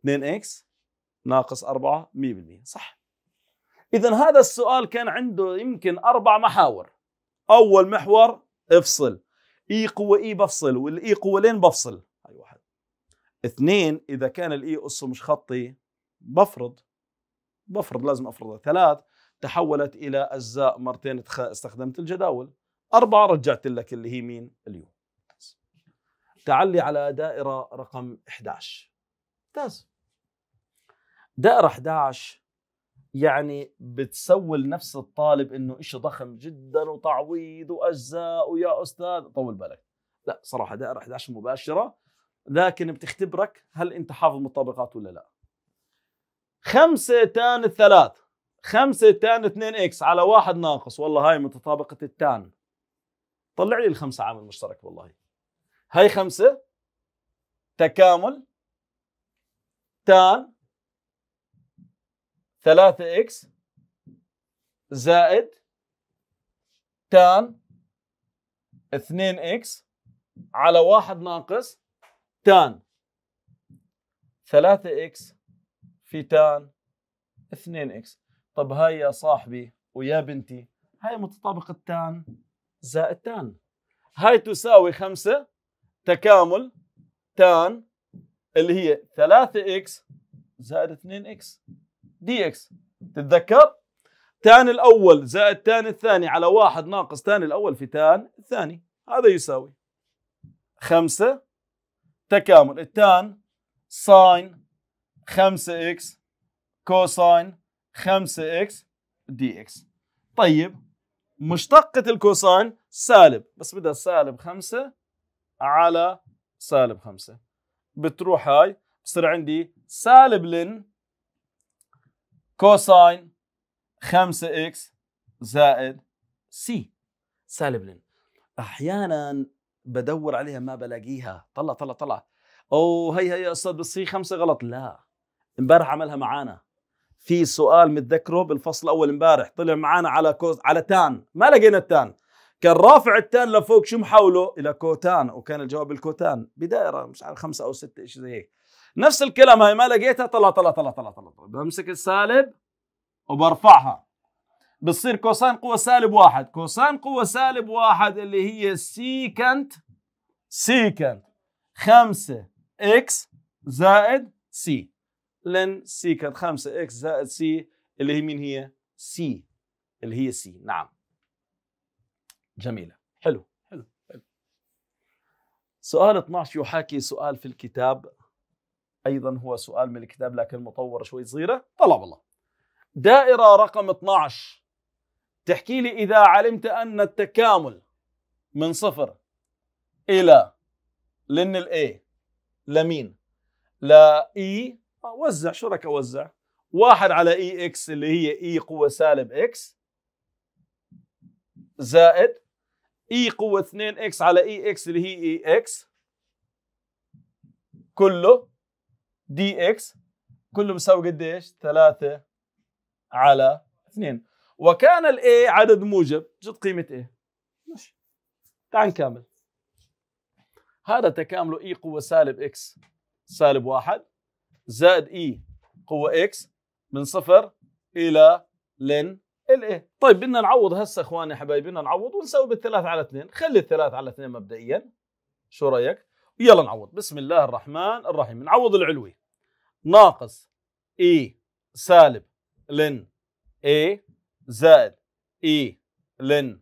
2 اكس ناقص 4 100% صح اذا هذا السؤال كان عنده يمكن اربع محاور اول محور افصل اي e قوه اي e بفصل والاي e قوه لين بفصل اثنين اذا كان الاي اسه مش خطي بفرض بفرض لازم افرضها ثلاث تحولت الى اجزاء مرتين استخدمت الجداول اربعه رجعت لك اللي هي مين اليو تعلي على دائره رقم 11 ممتاز دائره 11 يعني بتسول نفس الطالب انه شيء ضخم جدا وتعويض واجزاء ويا استاذ طول بالك لا صراحه دائره 11 مباشره لكن بتختبرك هل انت حافظ مطابقات ولا لا خمسة تان الثلاث خمسة تان اثنين اكس على واحد ناقص والله هاي متطابقة التان طلع لي الخمسة عامل مشترك والله هاي خمسة تكامل تان ثلاثة اكس زائد تان اثنين اكس على واحد ناقص تان 3 اكس في تان 2 اكس طب هاي يا صاحبي ويا بنتي هاي متطابقة تان زائد تان هاي تساوي 5 تكامل تان اللي هي 3 اكس زائد 2 اكس دي اكس تتذكر تان الاول زائد تان الثاني على واحد ناقص تان الاول في تان الثاني هذا يساوي 5 تكامل التان ساين 5 اكس كوساين 5 اكس دي اكس طيب مشتقة الكوساين سالب بس بدها سالب 5 على سالب 5 بتروح هاي بصير عندي سالب لن كوساين 5 اكس زائد سي سالب لن احيانا بدور عليها ما بلاقيها طلع طلع طلع او هي هي يا استاذ بس هي خمسه غلط لا امبارح عملها معانا في سؤال متذكره بالفصل الاول امبارح طلع معانا على كوز على تان ما لقينا التان كان رافع التان لفوق شو محوله الى كوتان وكان الجواب الكوتان بدائره مش عارف خمسه او سته شيء زي هيك نفس الكلام هاي ما لقيتها طلع طلع طلع طلع طلع, طلع. بمسك السالب وبرفعها بتصير كوساين قوة سالب واحد كوساين قوة سالب واحد اللي هي سيكنت سيكنت خمسة اكس زائد سي لن سيكنت خمسة اكس زائد سي اللي هي مين هي سي اللي هي سي نعم جميلة حلو حلو حلو سؤال 12 يحاكي سؤال في الكتاب أيضا هو سؤال من الكتاب لكن مطور شوي صغيرة طلب الله دائرة رقم 12 تحكي لي إذا علمت أن التكامل من صفر إلى لن الإيه لمين لا إي e، وزع شو رأيك أوزع واحد على إي e إكس اللي هي إي e قوة سالب إكس زائد إي قوة 2 إكس على إي إكس اللي هي إي إكس كله دي إكس كله بيساوي قديش 3 على 2 وكان الاي عدد موجب جد قيمه A ماشي تعال نكمل هذا تكامله اي e قوه سالب اكس سالب واحد زائد اي e قوه اكس من صفر الى لن الاي طيب بدنا نعوض هسه اخواني حبايبي بدنا نعوض ونسوي بالثلاث على اثنين خلي الثلاث على اثنين مبدئيا شو رايك يلا نعوض بسم الله الرحمن الرحيم نعوض العلوي ناقص اي e سالب لن اي زائد اي لن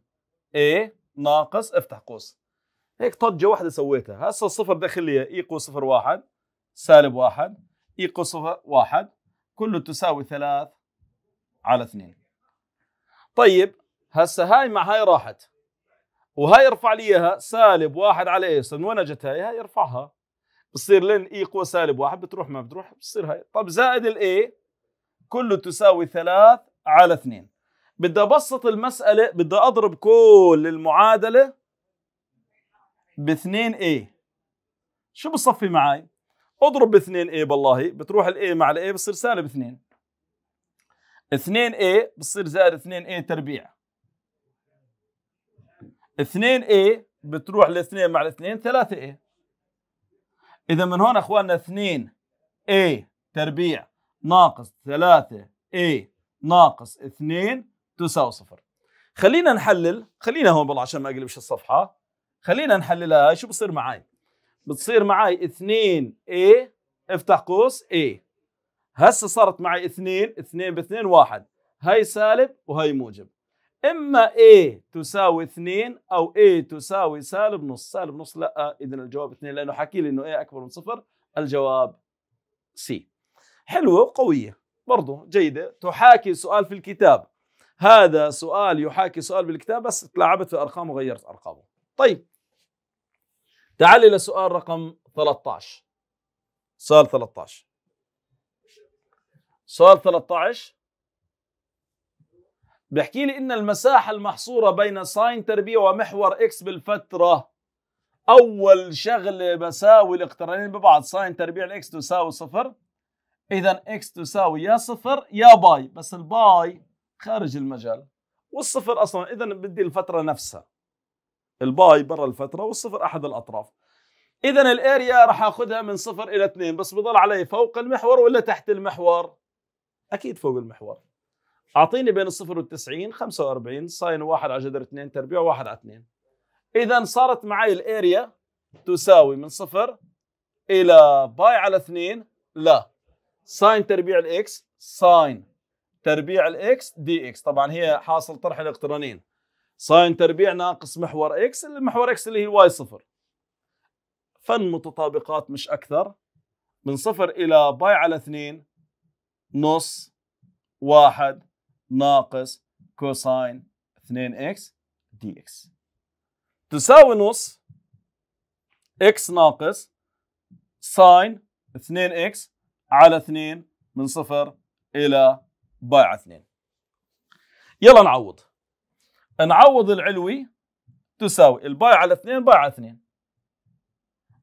اي ناقص افتح قوس هيك طجه واحده سويتها هسه الصفر داخل لي اي قوس صفر واحد سالب واحد اي قوس صفر واحد كله تساوي ثلاث على اثنين طيب هسه هاي مع هاي راحت وهاي ارفع لي اياها سالب واحد على ايش؟ من وين اجت هاي؟ هاي ارفعها بصير لين اي قوى سالب واحد بتروح ما بتروح بصير هاي طب زائد الاي كله تساوي ثلاث على اثنين بدي ابسط المساله بدي اضرب كل المعادله ب 2 a شو بصفي معي اضرب ب 2 a بالله بتروح الاي مع الاي بصير سالب 2 2a بصير زائد 2a تربيع 2a بتروح الاثنين مع الاثنين 3a اذا من هون اخواننا 2 a تربيع ناقص 3 a ناقص 2 تساوي صفر خلينا نحلل خلينا هون بالله عشان ما اقلبش الصفحه خلينا نحللها آه، شو بصير معي بتصير معي 2 a افتح قوس a هسه صارت معي 2 2 ب 2 1 هاي سالب وهي موجب اما a تساوي 2 او a تساوي سالب نص سالب نص لا آه، اذا الجواب 2 لانه حكي لي انه a اكبر من صفر الجواب c حلوه وقويه برضه جيده تحاكي سؤال في الكتاب هذا سؤال يحاكي سؤال بالكتاب بس تلاعبت في ارقامه وغيرت ارقامه طيب تعال الى سؤال رقم 13 سؤال 13 سؤال 13 بيحكي لي ان المساحه المحصوره بين ساين تربيع ومحور اكس بالفتره اول شغله بساوي الاقترانين ببعض ساين تربيع الاكس تساوي صفر اذا اكس تساوي يا صفر يا باي بس الباي خارج المجال والصفر اصلا اذا بدي الفتره نفسها الباي برا الفتره والصفر احد الاطراف اذا الاريا راح اخذها من صفر الى اثنين بس بضل علي فوق المحور ولا تحت المحور اكيد فوق المحور اعطيني بين الصفر والتسعين 45 ساين واحد على جذر اثنين تربيع واحد على اثنين اذا صارت معي الاريا تساوي من صفر الى باي على اثنين لا ساين تربيع الاكس ساين تربيع الاكس دي اكس طبعا هي حاصل طرح الاقترانين ساين تربيع ناقص محور اكس المحور اكس اللي هي واي صفر فن متطابقات مش اكثر من صفر الى باي على اثنين نص واحد ناقص كوساين 2 اكس دي اكس تساوي نص اكس ناقص ساين 2 اكس على 2 من صفر الى بايع اثنين يلا نعوض نعوض العلوي تساوي الباي على اثنين باي على اثنين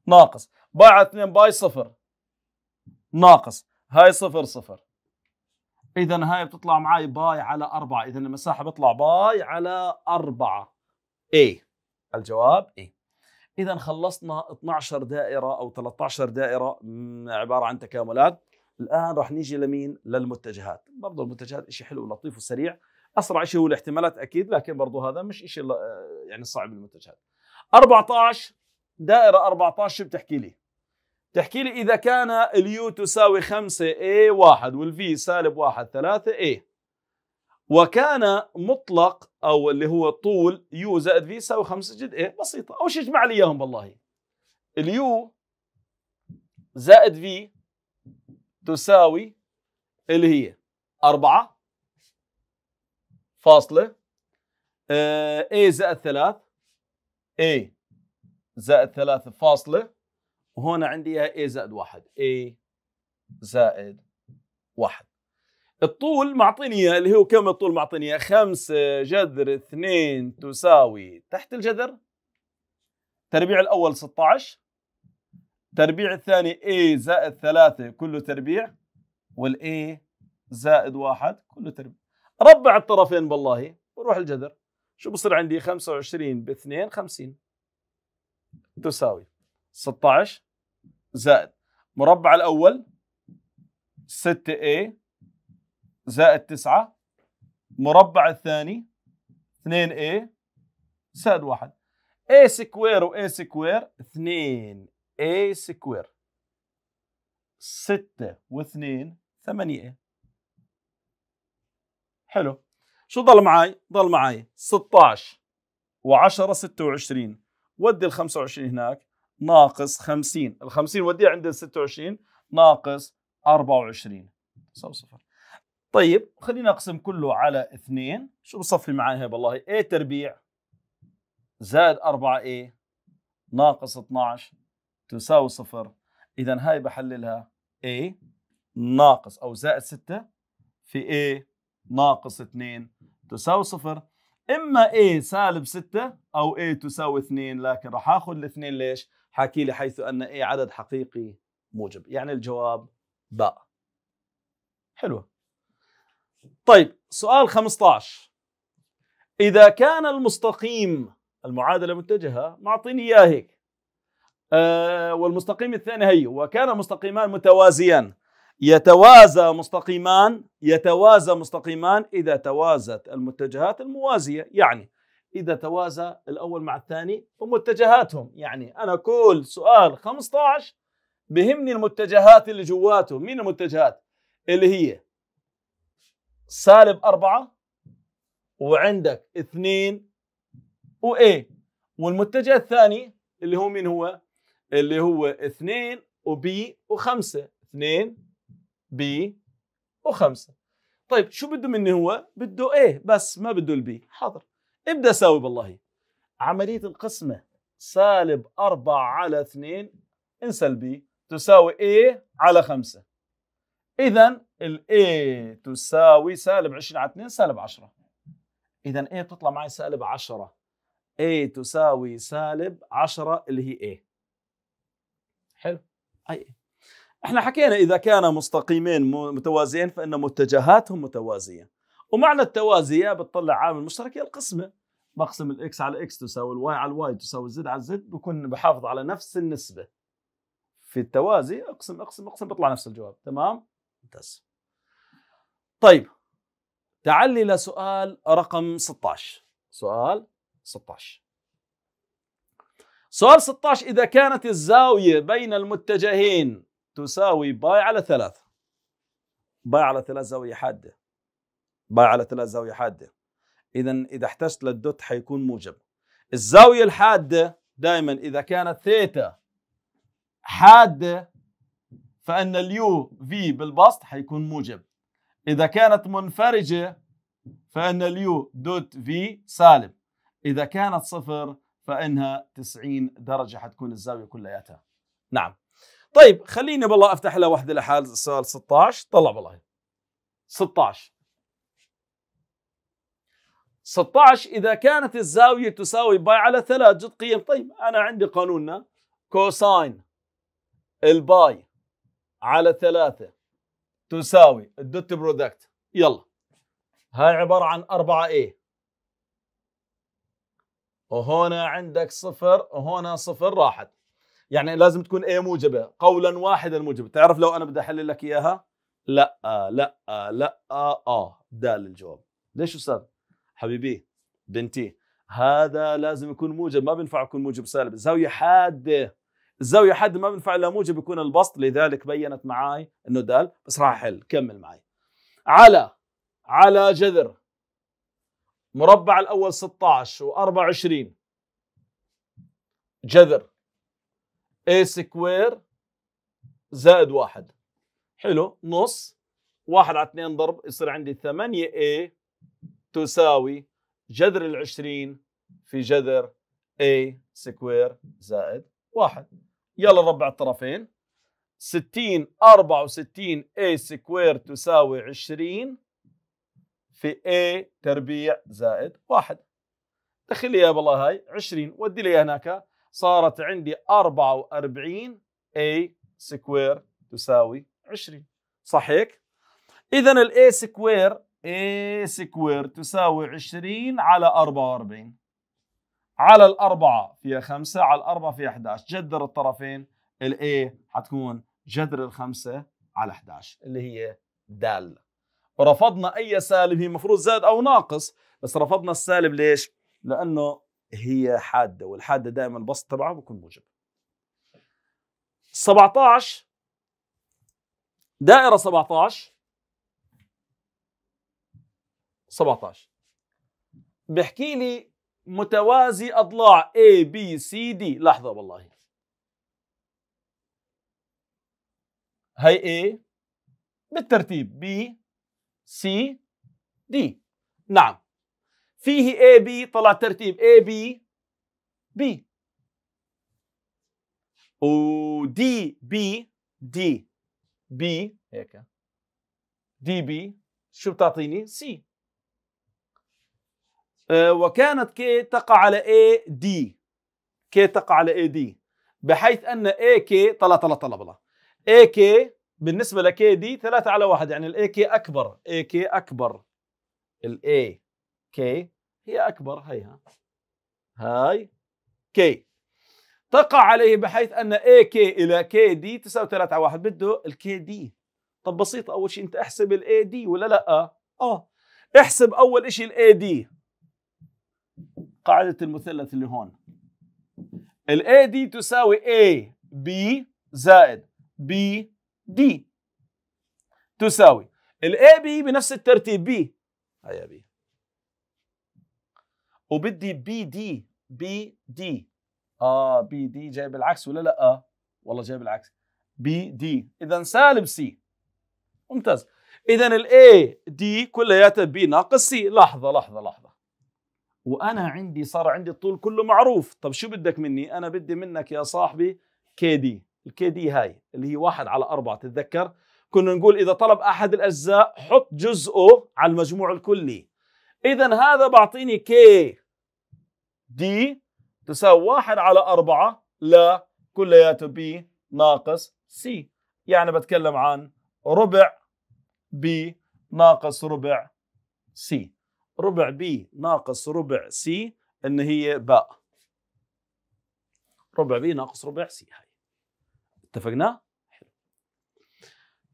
ناقص باي على اثنين باي صفر ناقص هاي صفر صفر اذا هاي بتطلع معي باي على أربعة اذا المساحة بتطلع باي على أربعة اي الجواب اي اذا خلصنا 12 دائرة او 13 دائرة عبارة عن تكاملات الان راح نيجي لمين للمتجهات برضه المتجهات شيء حلو ولطيف وسريع اسرع شيء هو الاحتمالات اكيد لكن برضه هذا مش شيء آه، يعني صعب المتجهات 14 دائره 14 شو بتحكي لي تحكي لي اذا كان اليو تساوي 5 a 1 والفي سالب 1 3 a وكان مطلق او اللي هو طول يو زائد في يساوي 5 جد اي بسيطه اول شيء اجمع لي اياهم والله اليو زائد في تساوي اللي هي 4 فاصلة آه، A زائد ثلاث A زائد ثلاث فاصلة وهنا عندي اياها A زائد واحد A زائد واحد الطول معطيني اياه اللي هو كم الطول معطيني اياه 5 آه، جذر 2 تساوي تحت الجذر تربيع الاول 16 تربيع الثاني A زائد ثلاثة كله تربيع والA زائد واحد كله تربيع ربع الطرفين بالله وروح الجذر شو بصير عندي 25 ب 2 50 تساوي 16 زائد مربع الأول 6A زائد 9 مربع الثاني 2A زائد 1 A سكوير و A سكوير 2 A سكوير 6 و2 8 حلو شو ضل معي؟ ضل معي 16 و10 26 ودي ال 25 هناك ناقص 50 ال 50 وديها عند ال 26 ناقص 24 صفر صفر طيب خليني اقسم كله على اثنين شو بصفي معي هي والله a تربيع زائد 4a ناقص 12 تساوي صفر اذا هاي بحللها A ناقص او زائد 6 في A ناقص 2 تساوي صفر اما A سالب 6 او A تساوي 2 لكن راح اخذ الاثنين ليش؟ حاكي لي حيث ان A عدد حقيقي موجب يعني الجواب باء حلوه طيب سؤال 15 إذا كان المستقيم المعادلة متجهة معطيني إياه هيك آه، والمستقيم الثاني هي وكان مستقيمان متوازيان يتوازى مستقيمان يتوازى مستقيمان إذا توازت المتجهات الموازية يعني إذا توازى الأول مع الثاني ومتجهاتهم يعني أنا كل سؤال 15 بهمني المتجهات اللي جواته مين المتجهات اللي هي سالب أربعة وعندك اثنين وإيه والمتجه الثاني اللي هو مين هو اللي هو 2 وبي و5 2 بي و5 طيب شو بده مني هو؟ بده ايه بس ما بده البي حاضر ابدا ساوي بالله عملية القسمة سالب 4 على 2 انسى البي تساوي A على 5 إذا ال A تساوي سالب 20 على 2 سالب 10 إذا A بتطلع معي سالب 10 A تساوي سالب 10 اللي هي A حلو اي احنا حكينا اذا كان مستقيمين متوازيين فان متجهاتهم متوازيه ومعنى التوازيه بتطلع عامل مشترك هي القسمه بقسم الاكس على الاكس تساوي الواي على الواي تساوي الزد على الزد بكون بحافظ على نفس النسبه في التوازي اقسم اقسم اقسم بيطلع نفس الجواب تمام ممتاز طيب تعال لي لسؤال رقم 16 سؤال 16 سؤال 16 إذا كانت الزاوية بين المتجهين تساوي باي على ثلاثة باي على ثلاث زاوية حادة باي على ثلاث زاوية حادة إذا إذا احتجت للدوت حيكون موجب الزاوية الحادة دائما إذا كانت ثيتا حادة فإن اليو في بالبسط حيكون موجب إذا كانت منفرجة فإن اليو دوت في سالب إذا كانت صفر فانها 90 درجه حتكون الزاويه كلياتها نعم طيب خليني بالله افتح لها واحده لحال سؤال 16 طلع بالله 16 16 اذا كانت الزاويه تساوي باي على 3 جد قيم طيب انا عندي قانوننا كوساين الباي على 3 تساوي الدوت برودكت يلا هاي عبارة عن 4A وهنا عندك صفر وهنا صفر راحت يعني لازم تكون A موجبة قولا واحدا موجبة تعرف لو أنا بدي أحلل لك إياها لا لا لا آه, آه، دال الجواب ليش أستاذ حبيبي بنتي هذا لازم يكون موجب ما بينفع يكون موجب سالب الزاوية حادة الزاوية حادة ما بينفع إلا موجب يكون البسط لذلك بينت معي أنه دال بس راح أحل كمل معي على على جذر مربع الأول 16 و24 جذر A سكوير زائد واحد حلو نص واحد على اثنين ضرب يصير عندي 8 A تساوي جذر العشرين في جذر A سكوير زائد واحد يلا ربع الطرفين 60 64 A سكوير تساوي 20 في A تربيع زائد واحد دخل لي يا بالله هاي 20 ودي لي هناك صارت عندي 44 A سكوير تساوي 20 صح هيك؟ إذا ال A سكوير A سكوير تساوي 20 على 44 على الأربعة فيها خمسة على الأربعة فيها 11 جذر الطرفين ال A حتكون جذر الخمسة على 11 اللي هي دال ورفضنا اي سالب هي مفروض زائد او ناقص بس رفضنا السالب ليش لانه هي حاده والحاده دائما البسط تبعها بكون موجب 17 دائره 17 17 بحكي لي متوازي اضلاع A B C D لحظه والله هي A بالترتيب B سي دي نعم فيه اي بي طلع ترتيب اي بي بي ودي بي دي بي هيك دي بي شو بتعطيني؟ سي أه وكانت كي تقع على اي دي كي تقع على اي دي بحيث ان اي كي طلع طلع طلع طلع اي كي بالنسبه لكي دي 3 على 1 يعني الاي كي اكبر اي كي اكبر الاي كي هي اكبر هيها هاي كي تقع عليه بحيث ان اي كي الى كي دي تساوي 3 على 1 بده الكي دي طب بسيط اول شيء انت احسب الاي دي ولا لا اه احسب اول شيء الاي دي قاعده المثلث اللي هون الاي دي تساوي اي بي زائد بي دي تساوي الاي بي بنفس الترتيب بي هيا بي وبدي بي دي بي دي اه بي دي جايب العكس ولا لا آه. والله جايب العكس بي دي اذا سالب سي ممتاز اذا الاي دي كلياتها بي ناقص سي لحظه لحظه لحظه وانا عندي صار عندي الطول كله معروف طب شو بدك مني انا بدي منك يا صاحبي كي دي الكي دي هاي اللي هي واحد على أربعة تتذكر كنا نقول إذا طلب أحد الأجزاء حط جزءه على المجموع الكلي إذا هذا بعطيني كي دي تساوي واحد على أربعة لا كلياته بي ناقص سي يعني بتكلم عن ربع بي ناقص ربع سي ربع بي ناقص ربع سي ان هي باء ربع بي ناقص ربع سي هاي اتفقنا؟ حلو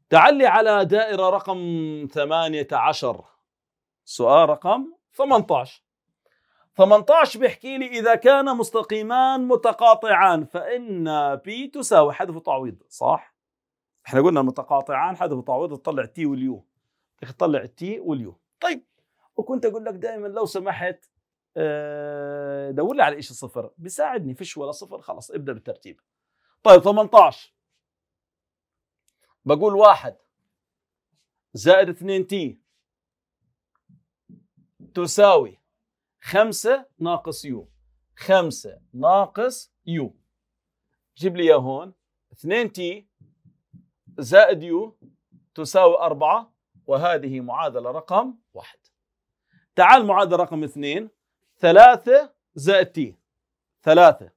تعلي على دائرة رقم 18 سؤال رقم 18 18 بيحكي لي إذا كان مستقيمان متقاطعان فإن بي تساوي حذف تعويض صح؟ احنا قلنا المتقاطعان حذف تعويض تطلع تي واليو تطلع التي واليو طيب وكنت اقول لك دائما لو سمحت آه، دور لي على شيء صفر بيساعدني فيش ولا صفر خلاص ابدا بالترتيب طيب 18 بقول واحد زائد 2 تي تساوي 5 ناقص يو 5 ناقص يو جيب لي هون 2 تي زائد يو تساوي 4 وهذه معادلة رقم 1 تعال معادلة رقم 2 3 زائد تي 3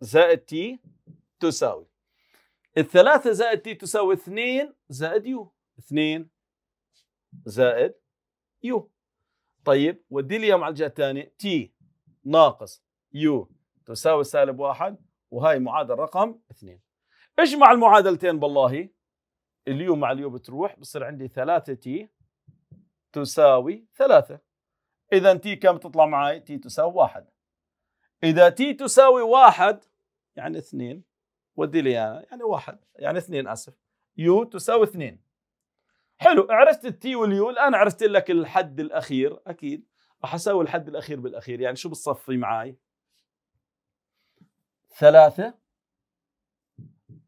زائد تي تساوي الثلاثة زائد تي تساوي اثنين زائد يو اثنين زائد يو طيب ودي لي على الجهة الثانية تي ناقص يو تساوي سالب واحد وهاي معادل رقم اثنين اجمع المعادلتين بالله اليو مع اليو بتروح بصير عندي ثلاثة تي تساوي ثلاثة إذا تي كم تطلع معي؟ تي تساوي واحد إذا تي تساوي واحد يعني اثنين ودي لي أنا يعني واحد يعني اثنين أسف يو تساوي اثنين حلو عرفت التي واليو الآن عرفت لك الحد الأخير أكيد راح أساوي الحد الأخير بالأخير يعني شو بتصفي معاي ثلاثة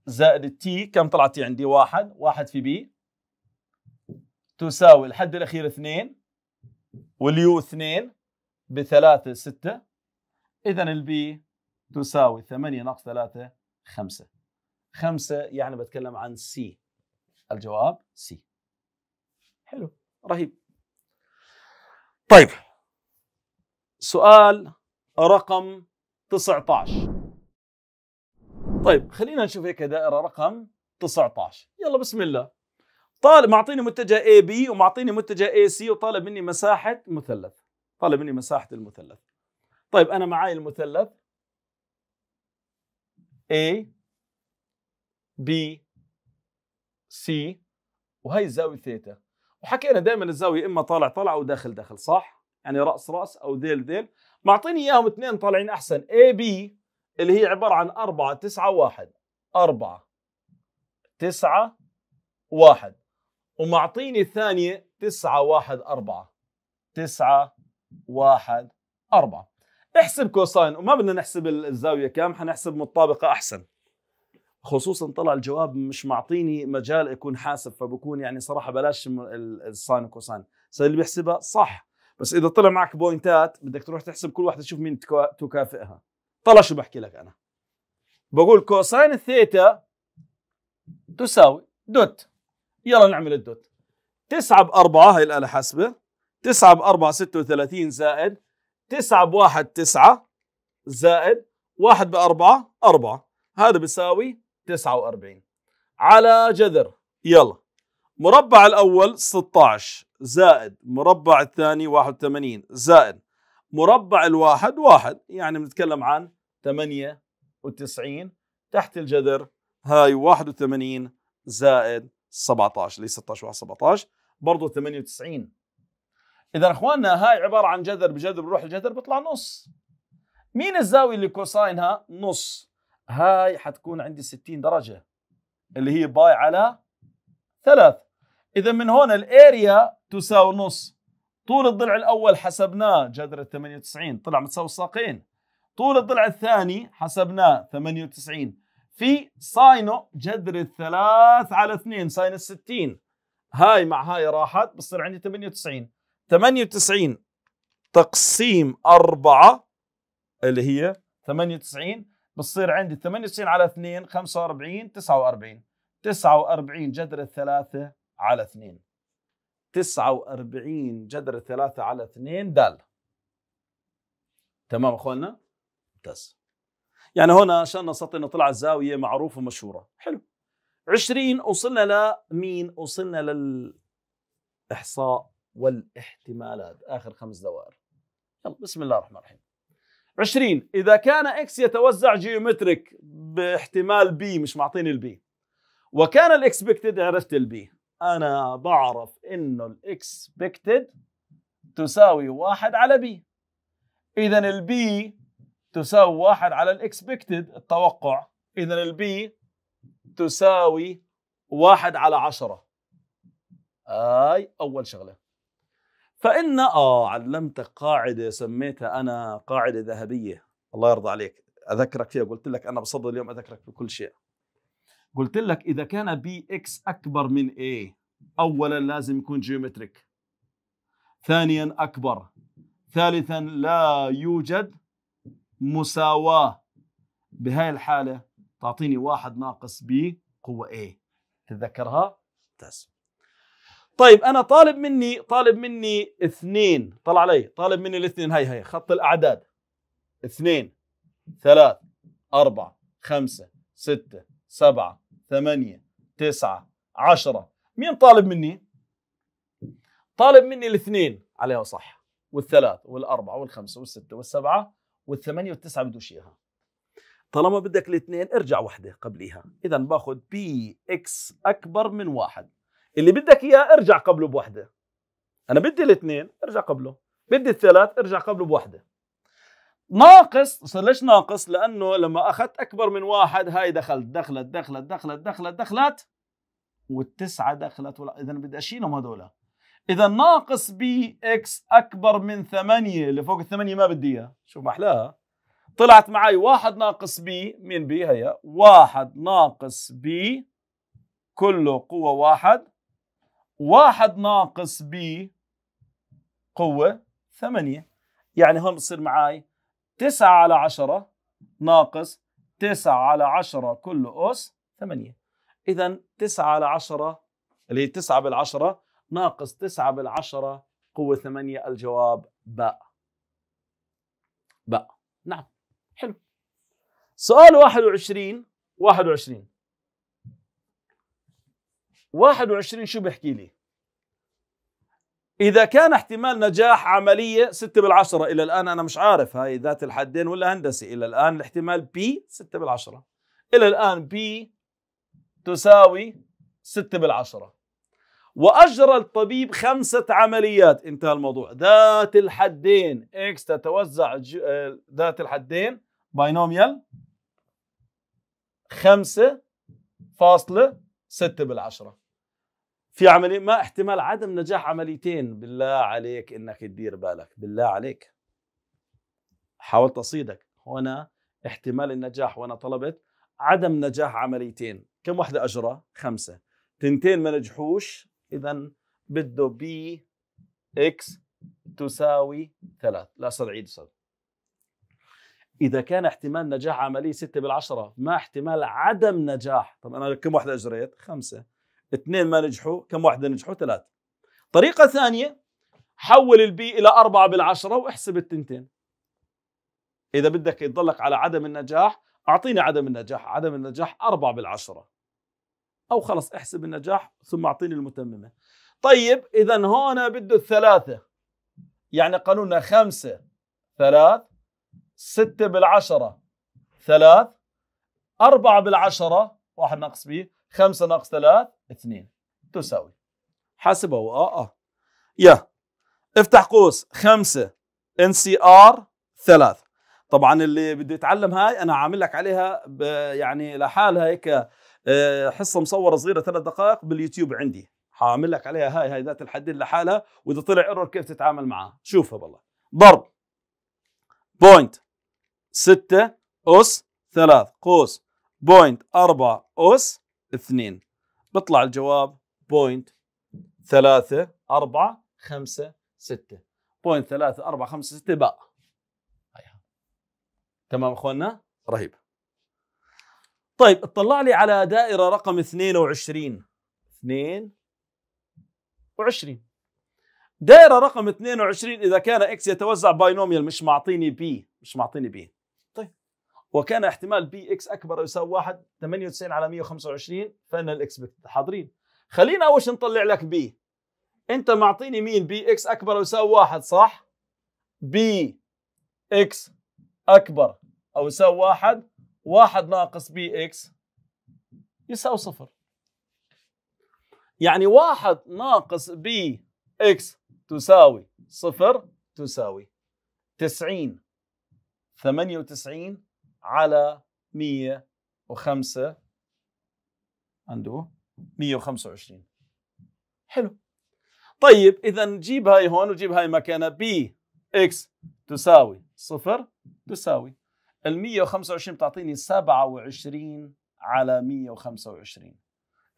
زائد التي كم طلعت عندي واحد واحد في بي تساوي الحد الأخير اثنين واليو اثنين بثلاثة ستة إذا البي تساوي 8 ناقص 3 5 5 يعني بتكلم عن سي الجواب سي حلو رهيب طيب سؤال رقم 19 طيب خلينا نشوف هيك دائرة رقم 19 يلا بسم الله طالب معطيني متجه AB ومعطيني متجه AC وطالب مني مساحة مثلث طالب مني مساحة المثلث طيب انا معي المثلث A B C وهي الزاوية ثيتا وحكينا دائما الزاوية اما طالع طالع او داخل داخل صح؟ يعني راس راس او ذيل ذيل معطيني اياهم اثنين طالعين احسن A B اللي هي عبارة عن 4 9 1 4 9 1 ومعطيني الثانية 9 1 4 9 1 4 احسب كوساين وما بدنا نحسب الزاويه كام حنحسب متطابقه احسن خصوصا طلع الجواب مش معطيني مجال اكون حاسب فبكون يعني صراحه بلاش الساين وكوساين اللي بيحسبها صح بس اذا طلع معك بوينتات بدك تروح تحسب كل واحده تشوف مين تكافئها طلع شو بحكي لك انا بقول كوساين الثيتا تساوي دوت يلا نعمل الدوت 9 ب 4 هي الآلة حاسبة 9 ب 4 36 زائد 9 1 9 زائد 1 بأربعة 4 4 هذا بيساوي 49 على جذر يلا مربع الأول 16 زائد مربع الثاني 81 زائد مربع الواحد واحد يعني بنتكلم عن 98 تحت الجذر هاي 81 زائد 17 ليس 16 واحد 17 برضه 98 اذا اخواننا هاي عباره عن جذر بجذر بروح الجذر بيطلع نص مين الزاويه اللي كوساينها نص هاي حتكون عندي 60 درجه اللي هي باي على ثلاث اذا من هون الاريا تساوي نص طول الضلع الاول حسبناه جذر 98 طلع متساوي الساقين طول الضلع الثاني حسبناه 98 في ساينو جذر الثلاث على 2 ساين ال 60 هاي مع هاي راحت بصير عندي 98 98 تقسيم 4 اللي هي 98 بتصير عندي 98 على 2 45 49 49 جذر 3 على 2 49 جذر 3 على 2 دال تمام اخواننا ممتاز يعني هنا عشان نستطيع نطلع الزاوية معروفة ومشهورة حلو 20 وصلنا لمين وصلنا للإحصاء والاحتمالات آخر خمس دوائر يلا بسم الله الرحمن الرحيم 20 إذا كان إكس يتوزع جيومتريك باحتمال بي مش معطيني البي وكان الإكسبكتد عرفت البي أنا بعرف إنه الإكسبكتد تساوي واحد على بي إذا البي تساوي واحد على الإكسبكتد التوقع إذا البي تساوي واحد على عشرة هاي أول شغلة فإن آه علمتك قاعدة سميتها أنا قاعدة ذهبية الله يرضى عليك أذكرك فيها قلت لك أنا بصدد اليوم أذكرك بكل شيء قلت لك إذا كان بي إكس أكبر من A أولا لازم يكون جيومتريك ثانيا أكبر ثالثا لا يوجد مساواة بهاي الحالة تعطيني واحد ناقص بي قوة A تتذكرها؟ ممتاز طيب انا طالب مني طالب مني اثنين طلع علي طالب مني الاثنين هاي هاي خط الاعداد اثنين ثلاث أربعة خمسة ستة سبعة ثمانية تسعة عشرة مين طالب مني؟ طالب مني الاثنين عليها صح والثلاث والأربعة والخمسة والستة والسبعة والثمانية والتسعة بدوش إياها طالما بدك الاثنين ارجع وحدة قبليها إذا باخذ بي إكس أكبر من واحد اللي بدك اياه ارجع قبله بوحده انا بدي الاثنين ارجع قبله بدي الثلاث ارجع قبله بوحده ناقص صار ليش ناقص لانه لما اخذت اكبر من واحد هاي دخلت دخلت دخلت دخلت دخلت دخلت والتسعه دخلت ولا اذا بدي اشيلهم هذول اذا ناقص بي اكس اكبر من ثمانية اللي فوق الثمانية ما بدي اياه شوف احلاها طلعت معي واحد ناقص بي مين بي هي واحد ناقص بي كله قوة واحد واحد ناقص ب قوة ثمانية يعني هون بصير معاي تسعة على عشرة ناقص تسعة على عشرة كل أس ثمانية إذا تسعة على عشرة اللي هي تسعة بالعشرة ناقص تسعة بالعشرة قوة ثمانية الجواب باء باء نعم حلو سؤال واحد وعشرين واحد وعشرين 21 شو بيحكي لي إذا كان احتمال نجاح عملية 6 بالعشرة إلى الآن أنا مش عارف هاي ذات الحدين ولا هندسي إلى الآن الاحتمال بي 6 بالعشرة إلى الآن بي تساوي 6 بالعشرة وأجرى الطبيب خمسة عمليات انتهى الموضوع ذات الحدين إكس تتوزع آه، ذات الحدين باينوميال خمسة فاصلة ستة بالعشرة في عمليه ما احتمال عدم نجاح عمليتين بالله عليك انك تدير بالك بالله عليك حاولت اصيدك هنا احتمال النجاح وانا طلبت عدم نجاح عمليتين كم وحده اجرى خمسه تنتين ما نجحوش اذا بده بي اكس تساوي ثلاث لا صار عيد صار إذا كان احتمال نجاح عملية 6 بالعشرة ما احتمال عدم نجاح طب أنا كم واحدة أجريت؟ خمسة اثنين ما نجحوا كم واحدة نجحوا ثلاثة طريقة ثانية حول البي إلى أربعة بالعشرة واحسب التنتين إذا بدك يضلك على عدم النجاح أعطيني عدم النجاح عدم النجاح أربعة بالعشرة أو خلص احسب النجاح ثم أعطيني المتممة طيب إذا هون بده الثلاثة يعني قانوننا خمسة ثلاث ستة بالعشرة ثلاث أربعة بالعشرة واحد ناقص بيه 5 ناقص 3 2 تساوي حاسبه اه اه يا افتح قوس 5 ان سي ار 3 طبعا اللي بده يتعلم هاي انا عامل لك عليها يعني لحالها هيك آه، حصه مصوره صغيره ثلاث دقائق باليوتيوب عندي هعمل لك عليها هاي هاي ذات الحدين لحالها واذا طلع ايرور كيف تتعامل معها شوفها بالله ضرب بوينت 6 اس 3 قوس بوينت 4 اس اثنين بطلع الجواب بوينت ثلاثة أربعة خمسة ستة بوينت ثلاثة أربعة خمسة ستة باء تمام أخواننا رهيب طيب اطلع لي على دائرة رقم 22 22 دائرة رقم 22 إذا كان إكس يتوزع باينوميال مش معطيني بي مش معطيني بي وكان احتمال بي اكس اكبر يساوي 1 98 على 125 فان الاكسبكتد حاضرين خلينا اول شيء نطلع لك بي انت معطيني مين بي اكس اكبر يساوي 1 صح بي اكس اكبر او يساوي 1 1 ناقص بي اكس يساوي صفر يعني 1 ناقص بي اكس تساوي صفر تساوي 90 98 على 105 عنده 125 حلو طيب اذا جيب هاي هون وجيب هاي مكانها بي اكس تساوي صفر تساوي ال 125 بتعطيني 27 على 125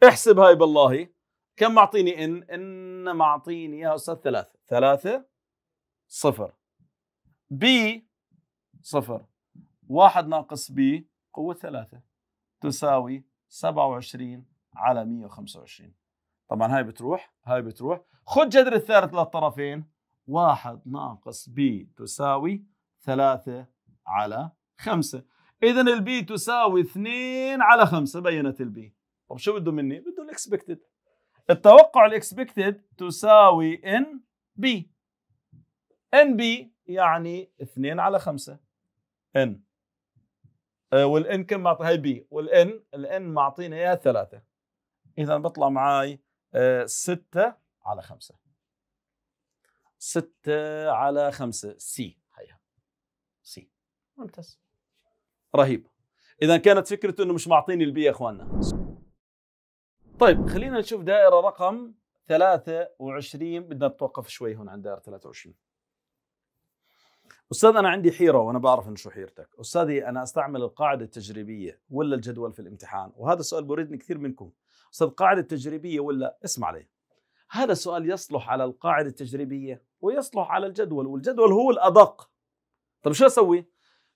احسب هاي بالله كم معطيني ان ان معطيني يا استاذ ثلاثة ثلاثة صفر بي صفر واحد ناقص بي قوة ثلاثة تساوي 27 على 125 طبعا هاي بتروح هاي بتروح خذ جذر الثالث للطرفين واحد ناقص بي تساوي ثلاثة على خمسة إذا البي تساوي اثنين على خمسة بينت البي طب شو بده مني؟ بده الاكسبكتد التوقع الاكسبكتد تساوي ان بي ان بي يعني 2 على 5 ان آه، والان كم معطي هاي بي والان الان معطينا اياها ثلاثه اذا بطلع معاي آه، ستة على خمسة ستة على خمسة سي هيها سي ممتاز رهيب اذا كانت فكرته انه مش معطيني البي يا اخواننا طيب خلينا نشوف دائره رقم 23 بدنا نتوقف شوي هون عند دائره 23 استاذ انا عندي حيره وانا بعرف ان شو حيرتك استاذي انا استعمل القاعده التجريبيه ولا الجدول في الامتحان وهذا السؤال بريدني كثير منكم استاذ قاعده تجريبيه ولا اسمع علي هذا السؤال يصلح على القاعده التجريبيه ويصلح على الجدول والجدول هو الادق طب شو اسوي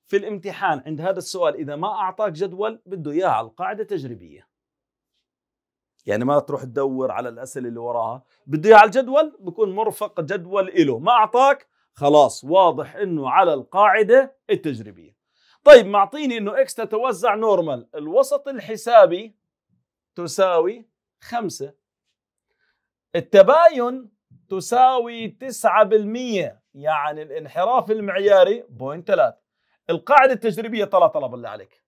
في الامتحان عند هذا السؤال اذا ما اعطاك جدول بده اياه على القاعده التجريبيه يعني ما تروح تدور على الاسئله اللي وراها بده اياه على الجدول بكون مرفق جدول له ما اعطاك خلاص واضح انه على القاعده التجريبيه طيب معطيني انه اكس تتوزع نورمال الوسط الحسابي تساوي 5 التباين تساوي 9% يعني الانحراف المعياري ثلاثة القاعدة التجريبية طلع طلب الله عليك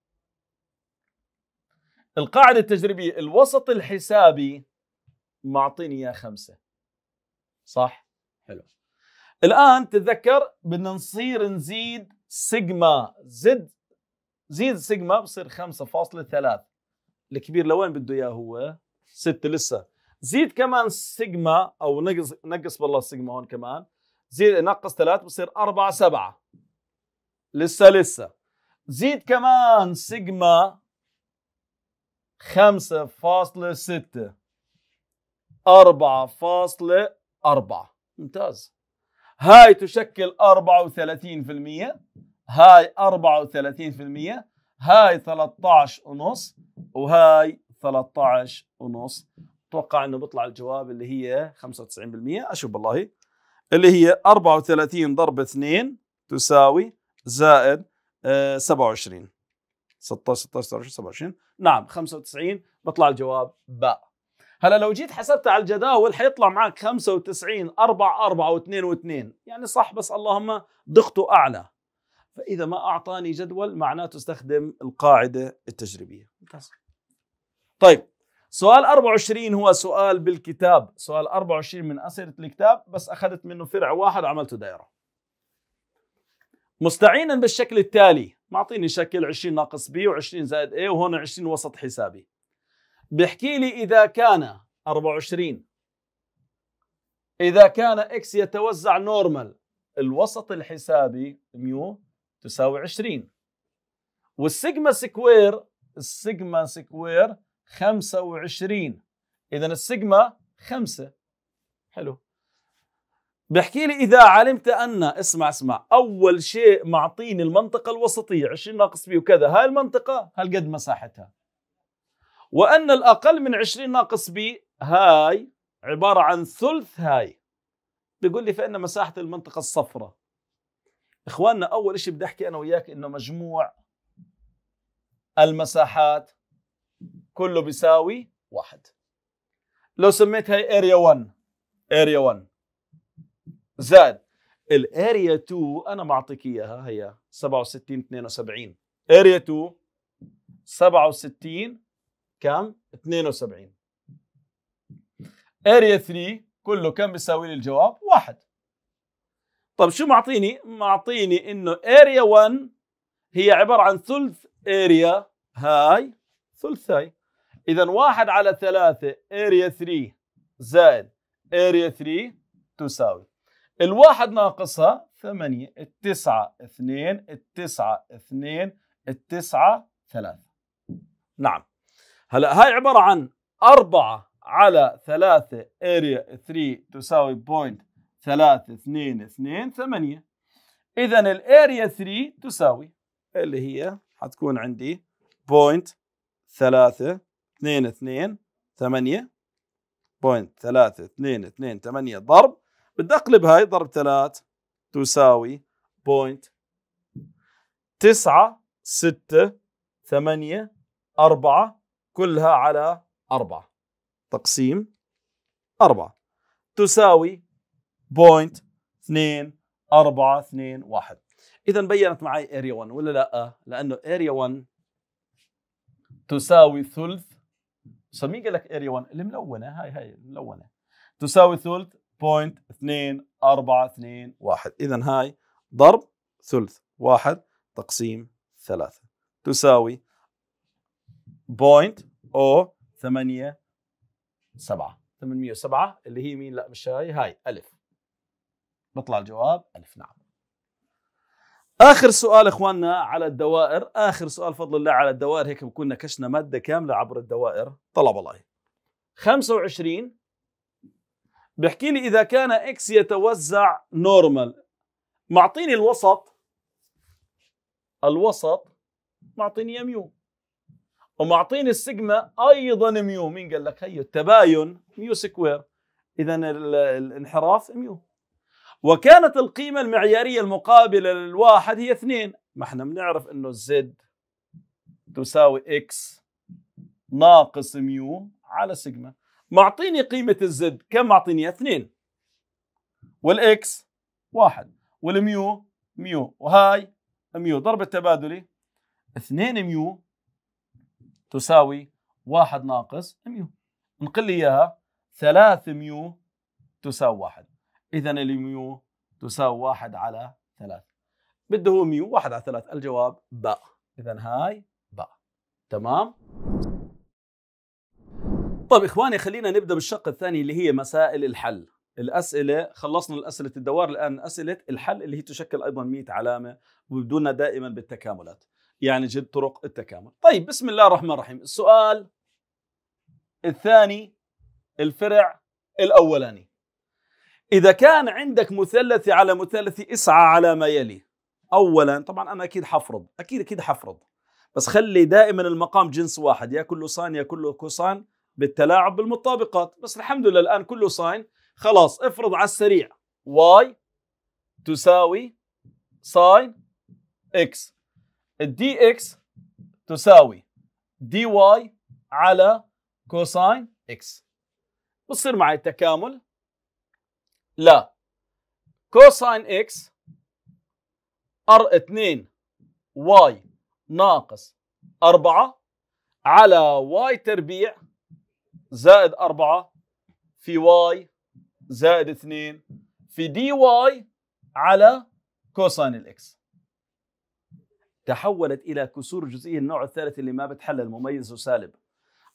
القاعدة التجريبية الوسط الحسابي معطيني إياه خمسة صح؟ حلو الان تتذكر بدنا نصير نزيد سيجما زد زيد سيجما بصير 5.3 الكبير لوين بده اياه هو 6 لسه زيد كمان سيجما او نقص نقص بالله سيجما هون كمان زيد نقص 3 بصير 4 7 لسه لسه زيد كمان سيجما 5.6 4.4 ممتاز هاي تشكل 34% هاي 34% هاي 13 ونص وهاي 13 ونص اتوقع انه بيطلع الجواب اللي هي 95% اشوف بالله اللي هي 34 ضرب 2 تساوي زائد 27 16 16 27 نعم 95 بطلع الجواب باء هلا لو جيت حسبت على الجداول حيطلع معك 95 4 4 و2 و2 يعني صح بس اللهم دقته اعلى فاذا ما اعطاني جدول معناته استخدم القاعده التجريبيه ممتاز طيب سؤال 24 هو سؤال بالكتاب سؤال 24 من أسئلة الكتاب بس أخذت منه فرع واحد وعملته دائرة مستعينا بالشكل التالي معطيني شكل 20 ناقص b و20 زائد a وهون 20 وسط حسابي بيحكي لي إذا كان 24 إذا كان إكس يتوزع نورمال الوسط الحسابي ميو تساوي 20 والسيجما سكوير السيجما سكوير 25 إذا السيجما 5 حلو بحكي لي إذا علمت أن اسمع اسمع أول شيء معطيني المنطقة الوسطية 20 ناقص بي وكذا هاي المنطقة هالقد مساحتها وأن الأقل من 20 ناقص بي هاي عبارة عن ثلث هاي بيقول لي فإن مساحة المنطقة الصفراء إخواننا أول شيء بدي أحكي أنا وياك إنه مجموع المساحات كله بيساوي واحد لو سميت هاي اريا 1 اريا 1 زائد الاريا 2 انا معطيك اياها هي 67 72 اريا 2 67 كم؟ 72 اريا 3 كله كم بيساوي لي الجواب؟ واحد طب شو معطيني؟ معطيني انه اريا 1 هي عبارة عن ثلث اريا هاي ثلث هاي اذا واحد على ثلاثة اريا 3 زائد اريا 3 تساوي الواحد ناقصها ثمانية التسعة اثنين التسعة اثنين التسعة ثلاثة نعم هلا هاي عباره عن 4 على 3 اريا 3 تساوي بوينت 3 2 2 8 اذا الاريا 3 تساوي اللي هي حتكون عندي بوينت 3 2 2 8 بوينت 3 2 2 8 ضرب بدي اقلب هاي ضرب 3 تساوي بوينت 9 6 8 4 كلها على أربعة تقسيم أربعة تساوي بوينت اثنين أربعة اثنين واحد إذا بينت معي اريا 1 ولا لا؟ لأنه اريا 1 تساوي ثلث سميه قال لك اريا 1 الملونة هاي هاي الملونة تساوي ثلث بوينت اثنين أربعة اثنين واحد إذا هاي ضرب ثلث واحد تقسيم ثلاثة تساوي بوينت او 8 7 807 اللي هي مين لا مش هاي هاي الف بطلع الجواب الف نعم اخر سؤال اخواننا على الدوائر اخر سؤال فضل الله على الدوائر هيك بكون نكشنا ماده كامله عبر الدوائر طلب الله 25 بحكي لي اذا كان اكس يتوزع نورمال معطيني الوسط الوسط معطيني ميو ومعطيني السيجما ايضا ميو مين قال لك هي التباين ميو سكوير اذا الانحراف ميو وكانت القيمة المعيارية المقابلة للواحد هي اثنين ما احنا بنعرف انه الزد تساوي اكس ناقص ميو على سيجما معطيني قيمة الزد كم معطيني اثنين والاكس واحد والميو ميو وهاي ميو ضرب التبادلي اثنين ميو تساوي واحد ناقص ميو انقل لي اياها 3 ميو تساوي واحد اذا الميو تساوي واحد على ثلاث بده هو ميو واحد على ثلاث الجواب باء اذا هاي باء تمام طيب اخواني خلينا نبدا بالشق الثاني اللي هي مسائل الحل الاسئله خلصنا الاسئله الدوار الان اسئله الحل اللي هي تشكل ايضا 100 علامه وبدونا دائما بالتكاملات يعني جد طرق التكامل طيب بسم الله الرحمن الرحيم السؤال الثاني الفرع الأولاني إذا كان عندك مثلثي على مثلثي اسعى على ما يلي أولا طبعا أنا أكيد حفرض أكيد أكيد حفرض بس خلي دائما المقام جنس واحد يا كله صان يا كله كوسان بالتلاعب بالمطابقات بس الحمد لله الآن كله صان خلاص افرض على السريع واي تساوي ساين اكس الدي اكس تساوي دي واي على كوساين اكس بصير معي التكامل لا كوساين اكس ار 2 واي ناقص 4 على واي تربيع زائد 4 في واي زائد 2 في دي واي على كوساين الاكس تحولت إلى كسور جزئية النوع الثالث اللي ما بتحلل مميز وسالب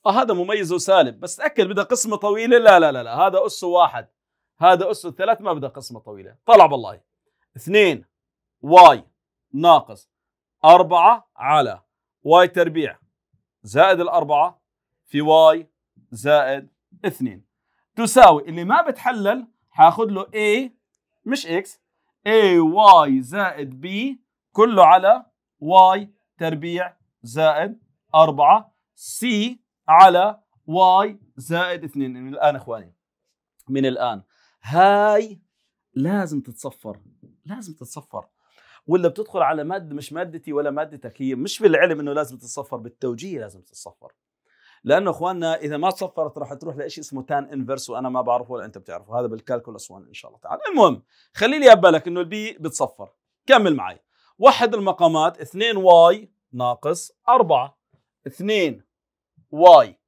آه هذا مميز وسالب بس تأكد بدها قسمة طويلة لا لا لا, لا. هذا أسه واحد هذا أسه ثلاث ما بدها قسمة طويلة طلع بالله اثنين واي ناقص أربعة على واي تربيع زائد الأربعة في واي زائد اثنين تساوي اللي ما بتحلل هاخد له A مش X واي زائد B كله على واي تربيع زائد أربعة سي على واي زائد اثنين من الآن إخواني من الآن هاي لازم تتصفر لازم تتصفر ولا بتدخل على ماده مش مادتي ولا مادتك هي مش بالعلم انه لازم تتصفر بالتوجيه لازم تتصفر لانه اخواننا اذا ما تصفرت راح تروح لشيء اسمه تان انفرس وانا ما بعرفه ولا انت بتعرفه هذا بالكالكولس 1 ان شاء الله تعالى المهم خلي لي انه البي بتصفر كمل معي وحد المقامات 2 واي ناقص 4 2 واي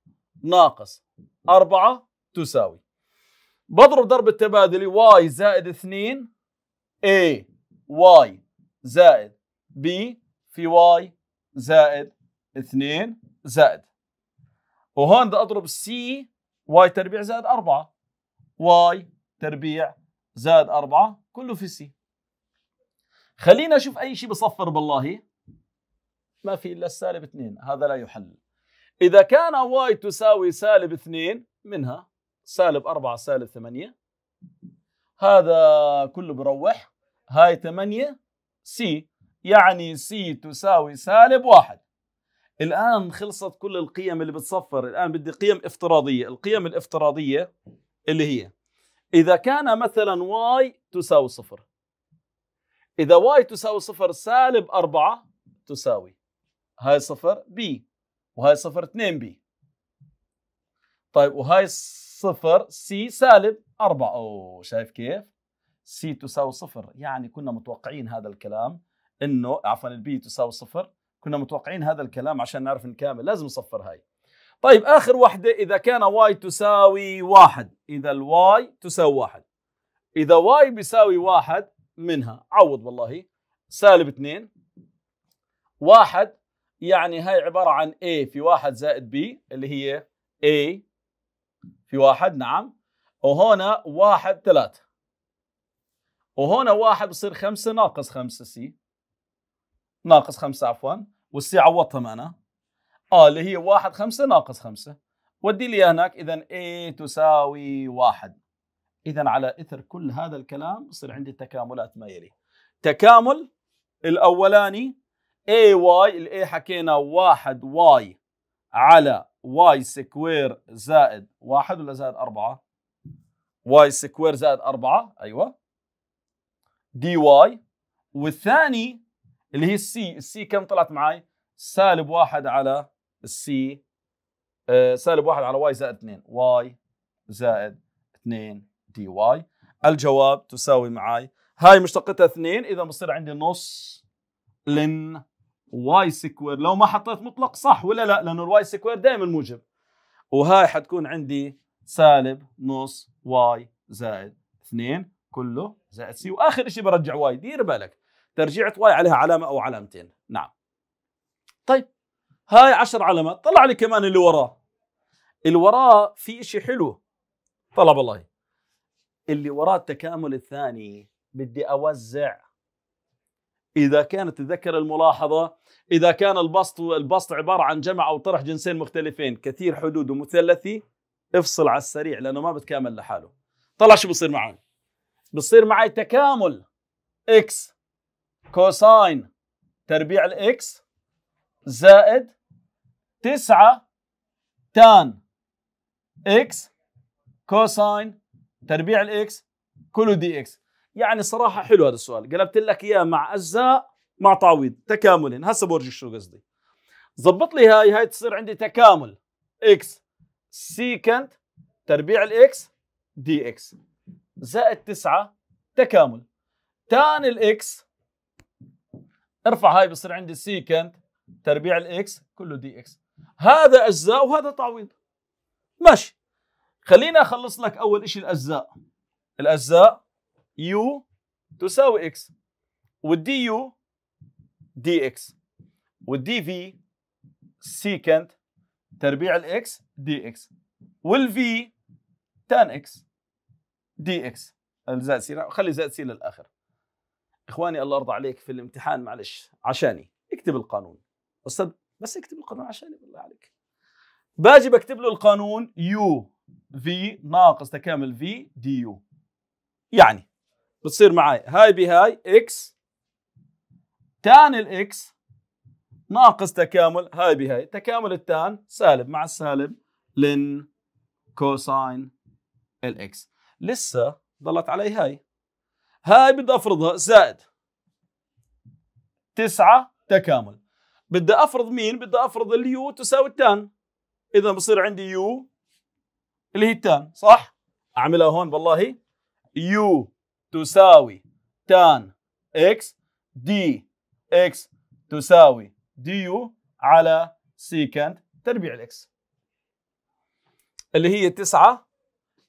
ناقص 4 تساوي بضرب ضرب التبادلي واي زائد 2 a واي زائد b في واي زائد 2 زائد وهون بدي اضرب c واي تربيع زائد 4 واي تربيع زائد 4 كله في c خلينا نشوف اي شيء بصفر بالله ما في الا السالب 2 هذا لا يحل اذا كان واي تساوي سالب 2 منها سالب 4 سالب 8 هذا كله بروح هاي 8 سي يعني سي تساوي سالب 1 الان خلصت كل القيم اللي بتصفر الان بدي قيم افتراضيه القيم الافتراضيه اللي هي اذا كان مثلا واي تساوي صفر إذا واي تساوي صفر سالب أربعة تساوي هاي صفر بي وهاي صفر اثنين بي طيب وهاي صفر سي سالب أربعة أو شايف كيف؟ سي تساوي صفر يعني كنا متوقعين هذا الكلام انه عفوا البي تساوي صفر كنا متوقعين هذا الكلام عشان نعرف نكامل لازم نصفر هاي طيب اخر واحده اذا كان واي تساوي واحد اذا الواي تساوي واحد اذا واي بيساوي واحد منها عوض والله سالب 2 واحد يعني هاي عبارة عن A في واحد زائد B اللي هي A في واحد نعم وهنا واحد ثلاثة وهنا واحد بصير خمسة ناقص خمسة سي ناقص خمسة عفوا والسي عوضتها معنا اه اللي هي واحد خمسة ناقص خمسة ودي لي هناك اذا A تساوي واحد اذا على اثر كل هذا الكلام يصير عندي تكاملات ما يلي تكامل الاولاني اي واي الاي حكينا واحد واي على واي سكوير زائد واحد ولا زائد أربعة واي سكوير زائد أربعة أيوة دي واي والثاني اللي هي السي السي كم طلعت معي سالب واحد على السي آه، سالب واحد على واي زائد اثنين واي زائد اثنين دي واي الجواب تساوي معاي هاي مشتقتها اثنين اذا بصير عندي نص لن واي سكوير لو ما حطيت مطلق صح ولا لا لانه الواي سكوير دائما موجب وهاي حتكون عندي سالب نص واي زائد اثنين كله زائد سي واخر شيء برجع واي دير بالك ترجيعة واي عليها علامة او علامتين نعم طيب هاي 10 علامات طلع لي كمان اللي وراه اللي وراه في شيء حلو طلب الله اللي وراه التكامل الثاني بدي اوزع اذا كانت تتذكر الملاحظه اذا كان البسط البسط عباره عن جمع او طرح جنسين مختلفين كثير حدود ومثلثي افصل على السريع لانه ما بتكامل لحاله طلع شو بصير معي بصير معي تكامل اكس كوساين تربيع الاكس زائد تسعة تان اكس كوساين تربيع الاكس كله دي اكس يعني صراحه حلو هذا السؤال قلبت لك اياه مع اجزاء مع تعويض تكامل هسه بورجيك شو قصدي ظبط لي هاي هاي تصير عندي تكامل اكس سيكنت تربيع الاكس دي اكس زائد 9 تكامل تان الاكس ارفع هاي بصير عندي سيكنت تربيع الاكس كله دي اكس هذا اجزاء وهذا تعويض ماشي خليني اخلص لك اول شيء الاجزاء الاجزاء يو تساوي اكس والدي يو دي اكس والدي في سيكنت تربيع الاكس دي اكس والفي تان اكس دي اكس الزائد سي خلي زائد سي للاخر اخواني الله يرضى عليك في الامتحان معلش عشاني اكتب القانون استاذ بس اكتب القانون عشاني بالله عليك باجي بكتب له القانون يو في ناقص تكامل في دي يو يعني بتصير معي هاي بهاي اكس تان الاكس ناقص تكامل هاي بهاي تكامل التان سالب مع السالب لن كوساين الاكس لسه ضلت علي هاي هاي بدي افرضها زائد تسعة تكامل بدي افرض مين بدي افرض اليو تساوي التان اذا بصير عندي يو اللي هي تان صح؟ أعملها هون بالله يو تساوي تان إكس دي إكس تساوي دي يو على سيكنت تربيع الإكس اللي هي تسعة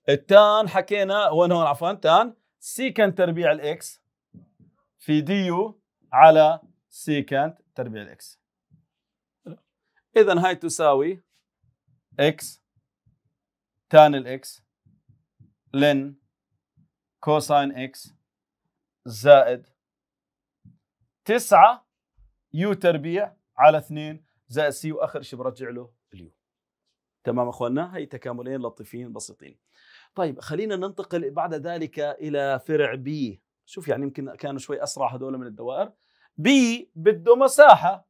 التان حكينا وين هون عفوا تان سيكنت تربيع الإكس في دي يو على سيكنت تربيع الإكس إذا هاي تساوي إكس تان الاكس لن كوساين اكس زائد تسعة يو تربيع على 2 زائد سي واخر شيء برجع له اليو تمام اخواننا هي تكاملين لطيفين بسيطين طيب خلينا ننتقل بعد ذلك الى فرع بي شوف يعني يمكن كانوا شوي اسرع هذول من الدوائر بي بده مساحه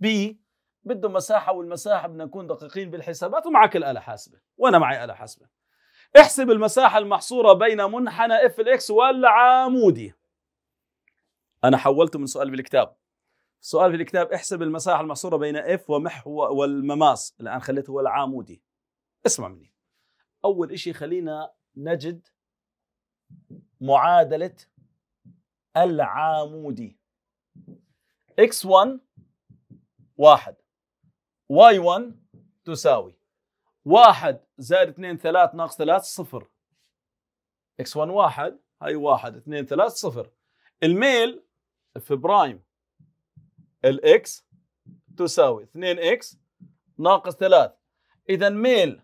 بي بده مساحه والمساحه بدنا نكون دقيقين بالحسابات ومعك الاله حاسبه وانا معي اله حاسبه احسب المساحه المحصوره بين منحنى اف الاكس والعمودي انا حولته من سؤال بالكتاب سؤال في الكتاب احسب المساحه المحصوره بين اف ومحور والمماس الان خليته هو العمودي اسمع مني اول إشي خلينا نجد معادله العامودي x1 واحد واي 1 تساوي 1 زائد 2 3 ناقص 3 صفر اكس 1 1 هاي 1 2 3 صفر الميل في برايم الاكس تساوي 2 اكس ناقص 3 اذا ميل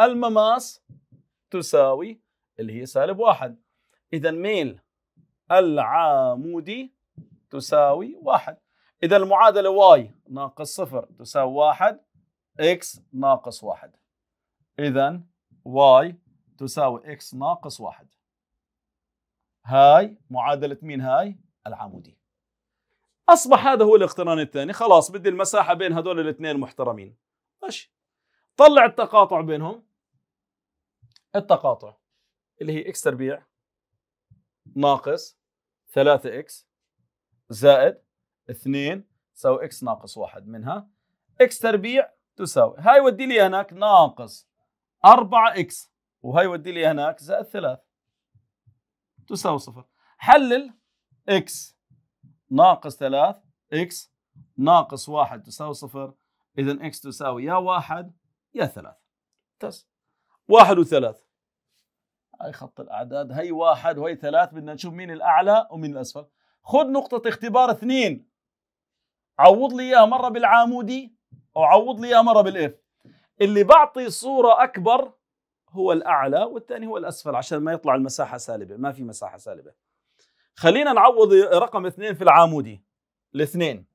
المماس تساوي اللي هي سالب 1 اذا ميل العامودي تساوي 1 إذا المعادلة واي ناقص صفر تساوي واحد إكس ناقص واحد إذا واي تساوي إكس ناقص واحد هاي معادلة مين هاي؟ العمودي أصبح هذا هو الاقتران الثاني خلاص بدي المساحة بين هذول الاثنين محترمين ماشي طلع التقاطع بينهم التقاطع اللي هي إكس تربيع ناقص 3 إكس زائد 2 تساوي اكس ناقص 1 منها اكس تربيع تساوي هاي ودي لي هناك ناقص 4 اكس وهي ودي لي هناك زائد 3 تساوي صفر حلل اكس ناقص 3 اكس ناقص 1 تساوي صفر اذا اكس تساوي يا 1 يا 3 تس 1 و3 هاي خط الاعداد هي 1 وهي 3 بدنا نشوف مين الاعلى ومين الاسفل خذ نقطة اختبار اثنين عوض لي اياها مره بالعامودي او عوض لي اياها مره بالاف اللي بعطي صوره اكبر هو الاعلى والثاني هو الاسفل عشان ما يطلع المساحه سالبه ما في مساحه سالبه خلينا نعوض رقم اثنين في العامودي الاثنين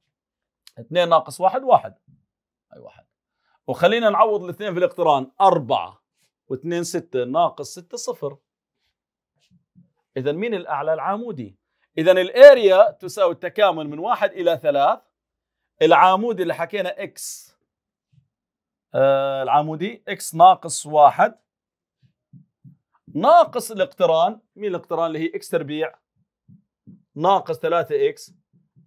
اثنين ناقص واحد واحد اي واحد وخلينا نعوض الاثنين في الاقتران أربعة واثنين ستة ناقص ستة صفر إذا مين الأعلى العامودي إذا الاريا تساوي التكامل من واحد إلى ثلاث العمود اللي حكينا اكس آه، العمودي اكس ناقص واحد ناقص الاقتران مين الاقتران اللي هي اكس تربيع ناقص 3 اكس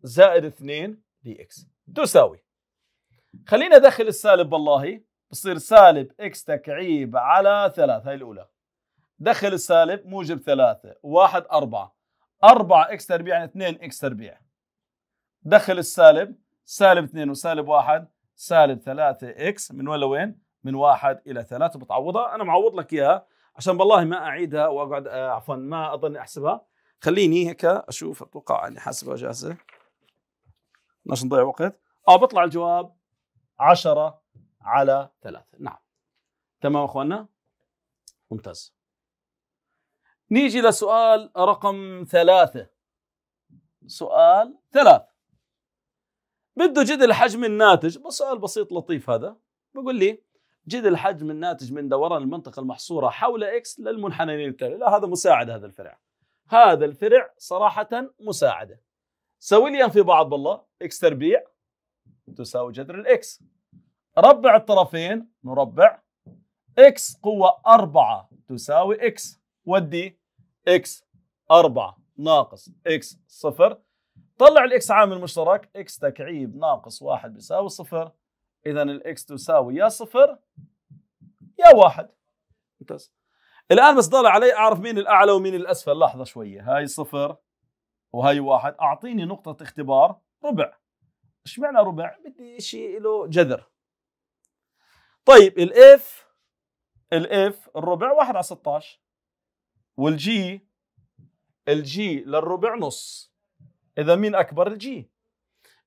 زائد 2 دي اكس تساوي خلينا ادخل السالب والله بصير سالب اكس تكعيب على 3 هاي الاولى دخل السالب موجب 3 1 4 4 اكس تربيع يعني 2 اكس تربيع دخل السالب سالب 2 وسالب 1 سالب 3 اكس من وين لوين؟ من 1 الى 3 بتعوضها انا معوض لك اياها عشان بالله ما اعيدها واقعد آه، عفوا ما اظن احسبها خليني هيك اشوف اتوقع اني حاسبها جاهزه مش نضيع وقت اه بطلع الجواب 10 على 3 نعم تمام اخواننا ممتاز نيجي لسؤال رقم ثلاثة سؤال ثلاثة بده جد الحجم الناتج بس سؤال بسيط لطيف هذا بقول لي جد الحجم الناتج من دوران المنطقة المحصورة حول اكس للمنحنيين التالي لا هذا مساعد هذا الفرع هذا الفرع صراحة مساعدة سوي في بعض بالله اكس تربيع تساوي جذر الاكس ربع الطرفين نربع اكس قوة 4 تساوي اكس ودي اكس 4 ناقص اكس صفر طلع الاكس عامل مشترك اكس تكعيب ناقص واحد بيساوي صفر اذا الاكس تساوي يا صفر يا واحد ممتاز الان بس ضل علي اعرف مين الاعلى ومين الاسفل لحظه شويه هاي صفر وهي واحد اعطيني نقطه اختبار ربع ايش معنى ربع بدي شيء له جذر طيب الاف الاف الربع واحد على 16 والجي الجي للربع نص إذا مين أكبر الجي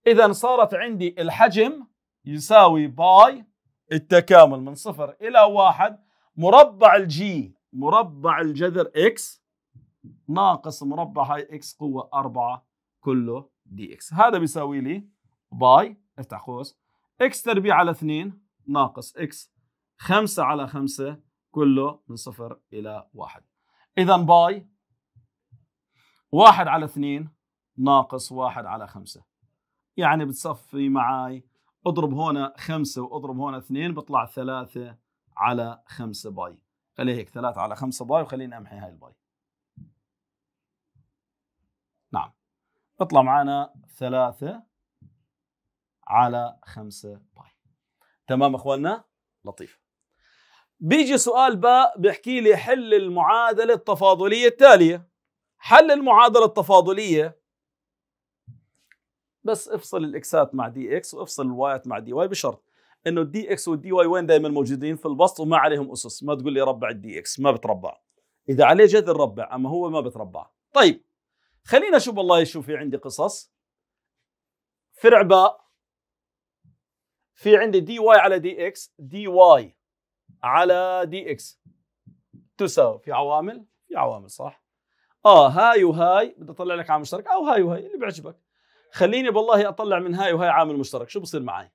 إذا صارت عندي الحجم يساوي باي التكامل من صفر إلى واحد مربع الجي مربع الجذر إكس ناقص مربع هاي إكس قوة أربعة كله دي إكس هذا بيساوي لي باي افتح قوس إكس تربيع على اثنين ناقص إكس خمسة على خمسة كله من صفر إلى واحد إذا باي واحد على اثنين ناقص واحد على خمسة يعني بتصفي معاي اضرب هنا خمسة واضرب هنا اثنين بطلع ثلاثة على خمسة باي خليه هيك ثلاثة على خمسة باي وخليني امحي هاي الباي نعم بطلع معانا ثلاثة على خمسة باي تمام اخواننا لطيف بيجي سؤال باء بيحكي لي حل المعادلة التفاضلية التالية حل المعادلة التفاضلية بس افصل الاكسات مع دي اكس وافصل الوايات مع دي واي بشرط انه الدي اكس والدي واي وين دائما موجودين في البسط وما عليهم اسس ما تقول لي ربع الدي اكس ما بتربع اذا عليه جذر ربع اما هو ما بتربع طيب خلينا اشوف والله شو في عندي قصص فرع باء في عندي دي واي على دي اكس دي واي على دي اكس تساوي في عوامل في عوامل صح اه هاي وهاي بدي اطلع لك عامل مشترك او هاي وهاي اللي بيعجبك خليني بالله اطلع من هاي وهاي عامل مشترك شو بصير معي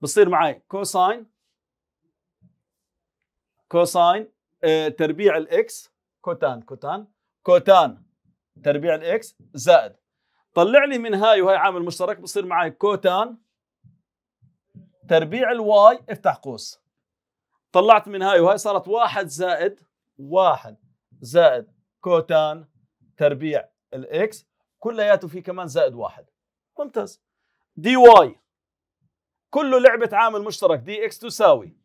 بصير معي كوساين كوساين تربيع الاكس كوتان كوتان كوتان تربيع الاكس زائد طلع لي من هاي وهي عامل مشترك بصير معي كوتان تربيع الواي افتح قوس طلعت من هاي وهي صارت واحد زائد واحد زائد كوتان تربيع الاكس كلياته في كمان زائد واحد ممتاز دي واي كله لعبة عامل مشترك دي اكس تساوي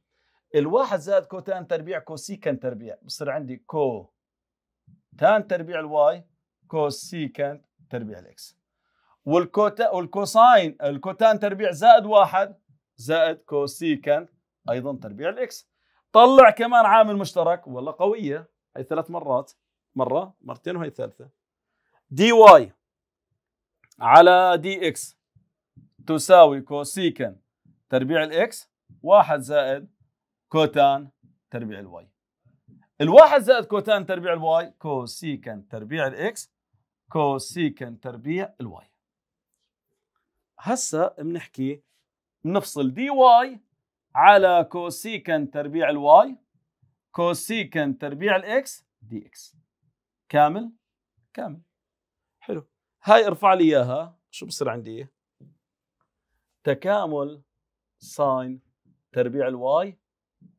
الواحد زائد كوتان تربيع كوسيكنت تربيع بصير عندي كو تان تربيع الواي كوسيكنت تربيع الاكس والكوتا والكوساين الكوتان تربيع زائد واحد زائد كوسيكنت ايضا تربيع الاكس طلع كمان عامل مشترك والله قويه هي ثلاث مرات مره مرتين وهي الثالثه دي واي على دي اكس تساوي كوسيكن تربيع الاكس واحد زائد كوتان تربيع الواي الواحد زائد كوتان تربيع الواي كوسيكن تربيع الاكس كوسيكن تربيع الواي هسا بنحكي بنفصل دي واي على كوسيكن تربيع الواي كوسيكن تربيع الاكس دي اكس كامل كامل هاي ارفع لي اياها شو بصير عندي تكامل ساين تربيع الواي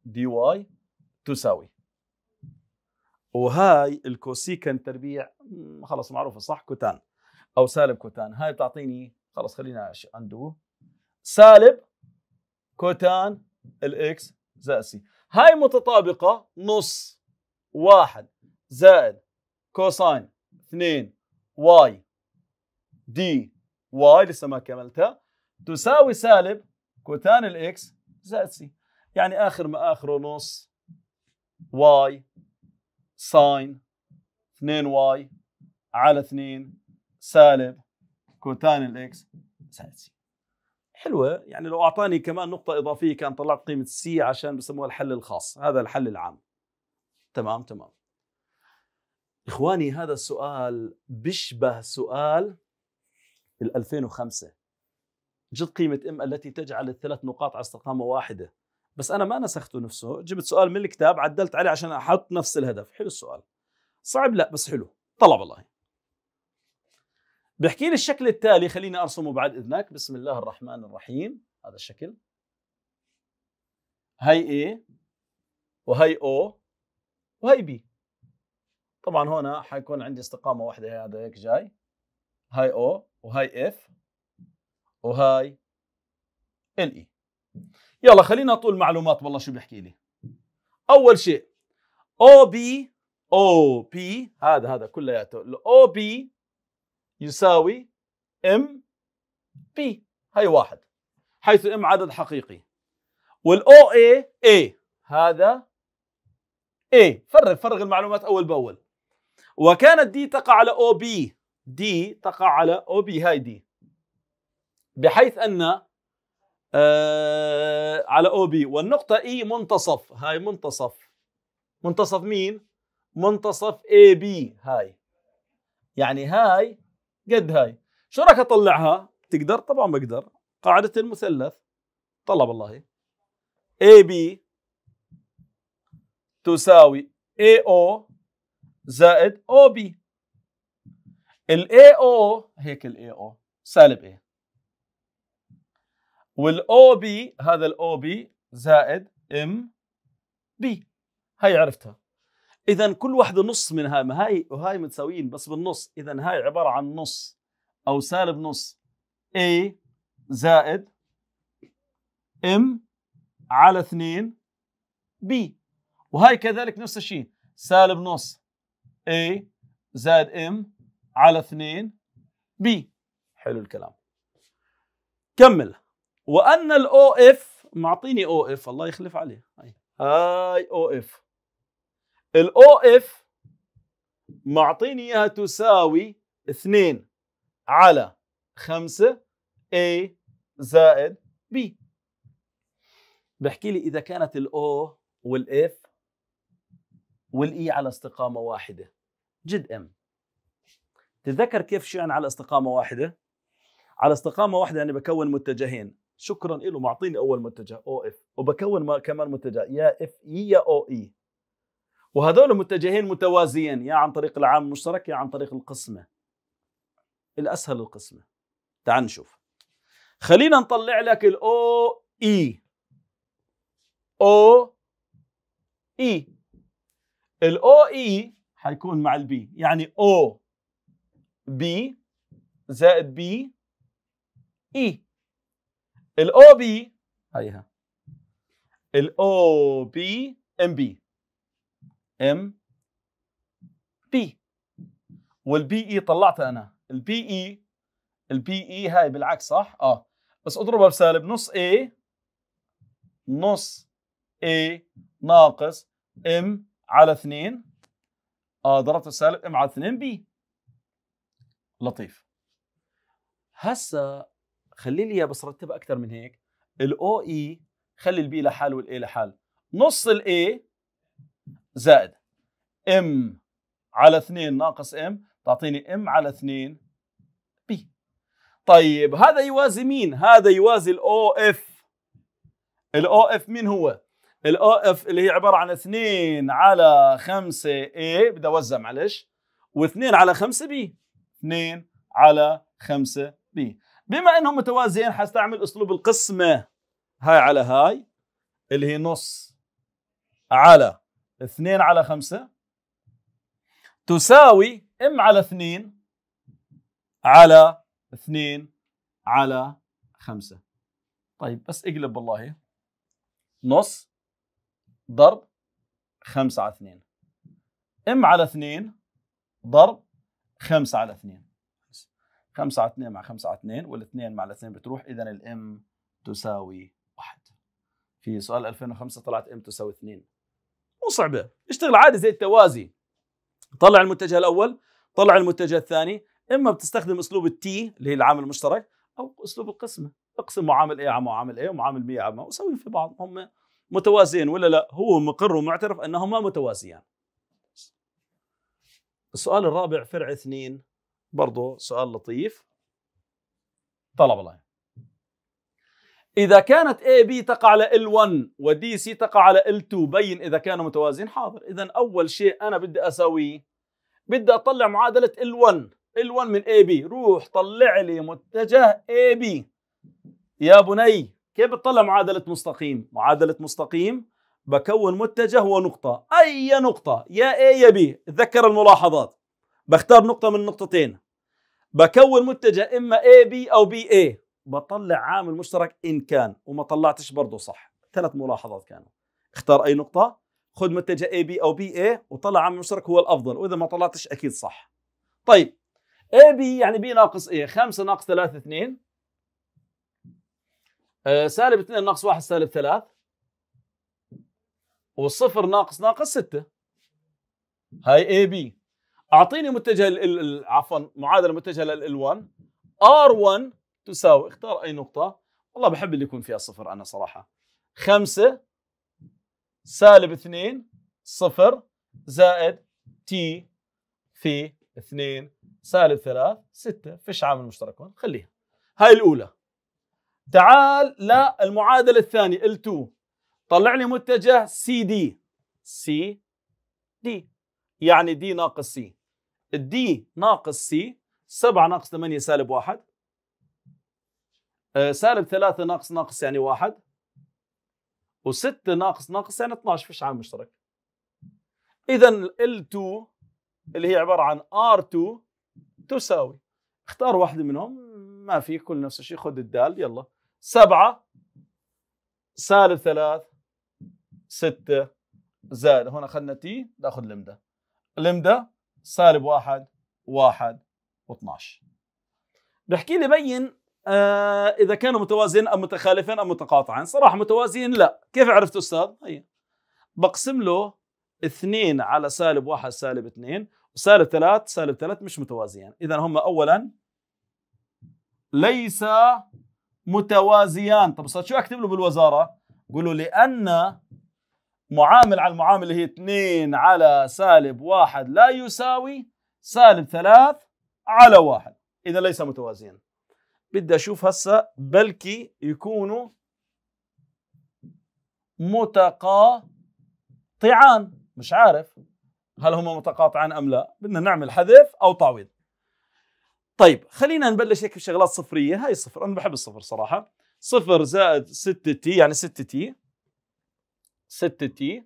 دي واي تساوي وهاي الكوسيكن تربيع خلص معروفه صح كوتان او سالب كوتان هاي بتعطيني خلص خلينا اندو سالب كوتان الاكس زائد سي هاي متطابقه نص واحد زائد كوساين اثنين واي دي واي لسه ما كملتها تساوي سالب كوتان الاكس زائد سي يعني اخر ما اخره نص واي ساين 2 واي على 2 سالب كوتان الاكس زائد سي حلوه يعني لو اعطاني كمان نقطه اضافيه كان طلعت قيمه سي عشان بسموها الحل الخاص هذا الحل العام تمام تمام اخواني هذا السؤال بيشبه سؤال 2005 جد قيمة إم التي تجعل الثلاث نقاط على استقامة واحدة بس أنا ما نسخته نفسه جبت سؤال من الكتاب عدلت عليه عشان أحط نفس الهدف حلو السؤال صعب لا بس حلو طلب الله بحكي لي الشكل التالي خليني أرسمه بعد إذنك بسم الله الرحمن الرحيم هذا الشكل هاي A وهي O وهي B طبعا هنا حيكون عندي استقامة واحدة هذا هيك جاي هاي O وهاي اف وهاي ال اي e. يلا خلينا اطول معلومات والله شو بيحكي لي اول شيء او بي او بي هذا هذا كلياته الاو بي يساوي ام بي هي واحد حيث ام عدد حقيقي والاو اي اي هذا اي فرغ فرغ المعلومات اول باول وكانت دي تقع على او بي دي تقع على او بي هاي دي بحيث ان آه على او بي والنقطه اي e منتصف هاي منتصف منتصف مين منتصف اي بي هاي يعني هاي قد هاي شو رايك اطلعها تقدر طبعا بقدر قاعده المثلث طلب والله اي بي تساوي اي او زائد او بي الاي او هيك الاي او سالب اي والاو بي هذا الاو بي زائد ام بي هاي عرفتها اذا كل واحده نص من هاي ما هاي وهاي متساويين بس بالنص اذا هاي عباره عن نص او سالب نص A زائد M على 2 B وهاي كذلك نفس الشيء سالب نص A زائد M على 2 بي حلو الكلام كمل وان الاو اف معطيني او اف الله يخلف عليه هاي هاي او اف الاو اف معطيني اياها تساوي 2 على 5 A زائد B بحكي لي إذا كانت الأو والإف والإي e على استقامة واحدة جد M تتذكر كيف شو يعني على استقامه واحده على استقامه واحده انا يعني بكون متجهين شكرا له معطيني اول متجه او اف وبكون كمان متجه يا اف اي يا او اي وهذول متجهين متوازيين يا عن طريق العام المشترك يا عن طريق القسمه الاسهل القسمه تعال نشوف خلينا نطلع لك الاو اي او اي الاو اي حيكون مع البي يعني او بي زائد بي اي الاو بي هيها الاو بي ام بي ام بي والبي اي طلعتها انا البي اي e، البي اي e هاي بالعكس صح اه بس اضربها بسالب نص اي نص اي ناقص ام على 2 اه ضربت بسالب ام على 2 بي لطيف هسه خلي لي بس رتبها اكثر من هيك الاو اي e خلي البي لحال والاي لحال نص الاي زائد ام على 2 ناقص ام تعطيني ام على 2 بي طيب هذا يوازي مين هذا يوازي الاو اف الاو اف مين هو الاو اف اللي هي عباره عن 2 على 5 اي بدي اوزع معلش و2 على 5 بي 2 على 5 ب بما انهم متوازيين حستعمل اسلوب القسمه هاي على هاي اللي هي نص على 2 على 5 تساوي ام على 2 على 2 على 5 طيب بس اقلب والله نص ضرب 5 على 2 ام على 2 ضرب خمسة على اثنين خمسة على اثنين مع خمسة على اثنين والاثنين مع الاثنين بتروح إذا الام تساوي واحد في سؤال 2005 طلعت ام تساوي اثنين مو صعبة اشتغل عادي زي التوازي طلع المتجه الأول طلع المتجه الثاني إما بتستخدم أسلوب التي اللي هي العامل المشترك أو أسلوب القسمة اقسم معامل A على معامل A ومعامل B على ما وسوي في بعض هم متوازيين ولا لا هو مقر ومعترف أنهما متوازيان السؤال الرابع فرع اثنين برضه سؤال لطيف طلب الله إذا كانت B تقع على L1 و C تقع على L2 بين إذا كانوا متوازين حاضر إذا أول شيء أنا بدي أسويه بدي أطلع معادلة L1 L1 من B روح طلع لي متجه B يا بني كيف بتطلع معادلة مستقيم معادلة مستقيم بكون متجه ونقطة أي نقطة يا A يا B اتذكر الملاحظات بختار نقطة من النقطتين بكون متجه إما A B أو B A بطلع عامل مشترك إن كان وما طلعتش برضه صح ثلاث ملاحظات كانوا اختار أي نقطة خذ متجه A B أو B A وطلع عامل مشترك هو الأفضل وإذا ما طلعتش أكيد صح طيب A B يعني B ناقص A 5 ناقص 3 2 آه، سالب 2 ناقص 1 سالب 3 وصفر ناقص ناقص 6 هاي اي بي اعطيني متجه عفوا معادله متجهه لل 1 ار 1 تساوي اختار اي نقطه والله بحب اللي يكون فيها صفر انا صراحه 5 سالب 2 صفر زائد تي في 2 سالب 3 6 فيش عامل مشترك هون خليها هاي الاولى تعال للمعادله الثانيه ال2 طلع لي متجه سي دي سي دي يعني دي ناقص سي الدي ناقص سي 7 ناقص 8 سالب 1 آه، سالب 3 ناقص ناقص يعني 1 و6 ناقص ناقص يعني 12 فيش عامل مشترك اذا ال2 اللي هي عباره عن ار2 تساوي اختار واحده منهم ما في كل نفس الشيء خذ الدال يلا 7 سالب 3 6 زائد هون اخذنا تي ناخذ لمدة لمدة سالب واحد واحد و12 بحكي لي بين آه اذا كانوا متوازيين ام متخالفين ام متقاطعين صراحه متوازيين لا كيف عرفت استاذ هي بقسم له 2 على سالب 1 سالب 2 وسالب 3 سالب 3 مش متوازيين اذا هم اولا ليس متوازيان طب استاذ شو اكتب له بالوزاره قولوا لان معامل على المعامل اللي هي 2 على سالب 1 لا يساوي سالب 3 على 1 إذا ليس متوازيا بدي أشوف هسه بلكي يكونوا متقاطعان مش عارف هل هما متقاطعان أم لا بدنا نعمل حذف أو تعويض طيب خلينا نبلش هيك بشغلات صفرية هاي الصفر أنا بحب الصفر صراحة صفر زائد 6 تي يعني 6 تي 6 تي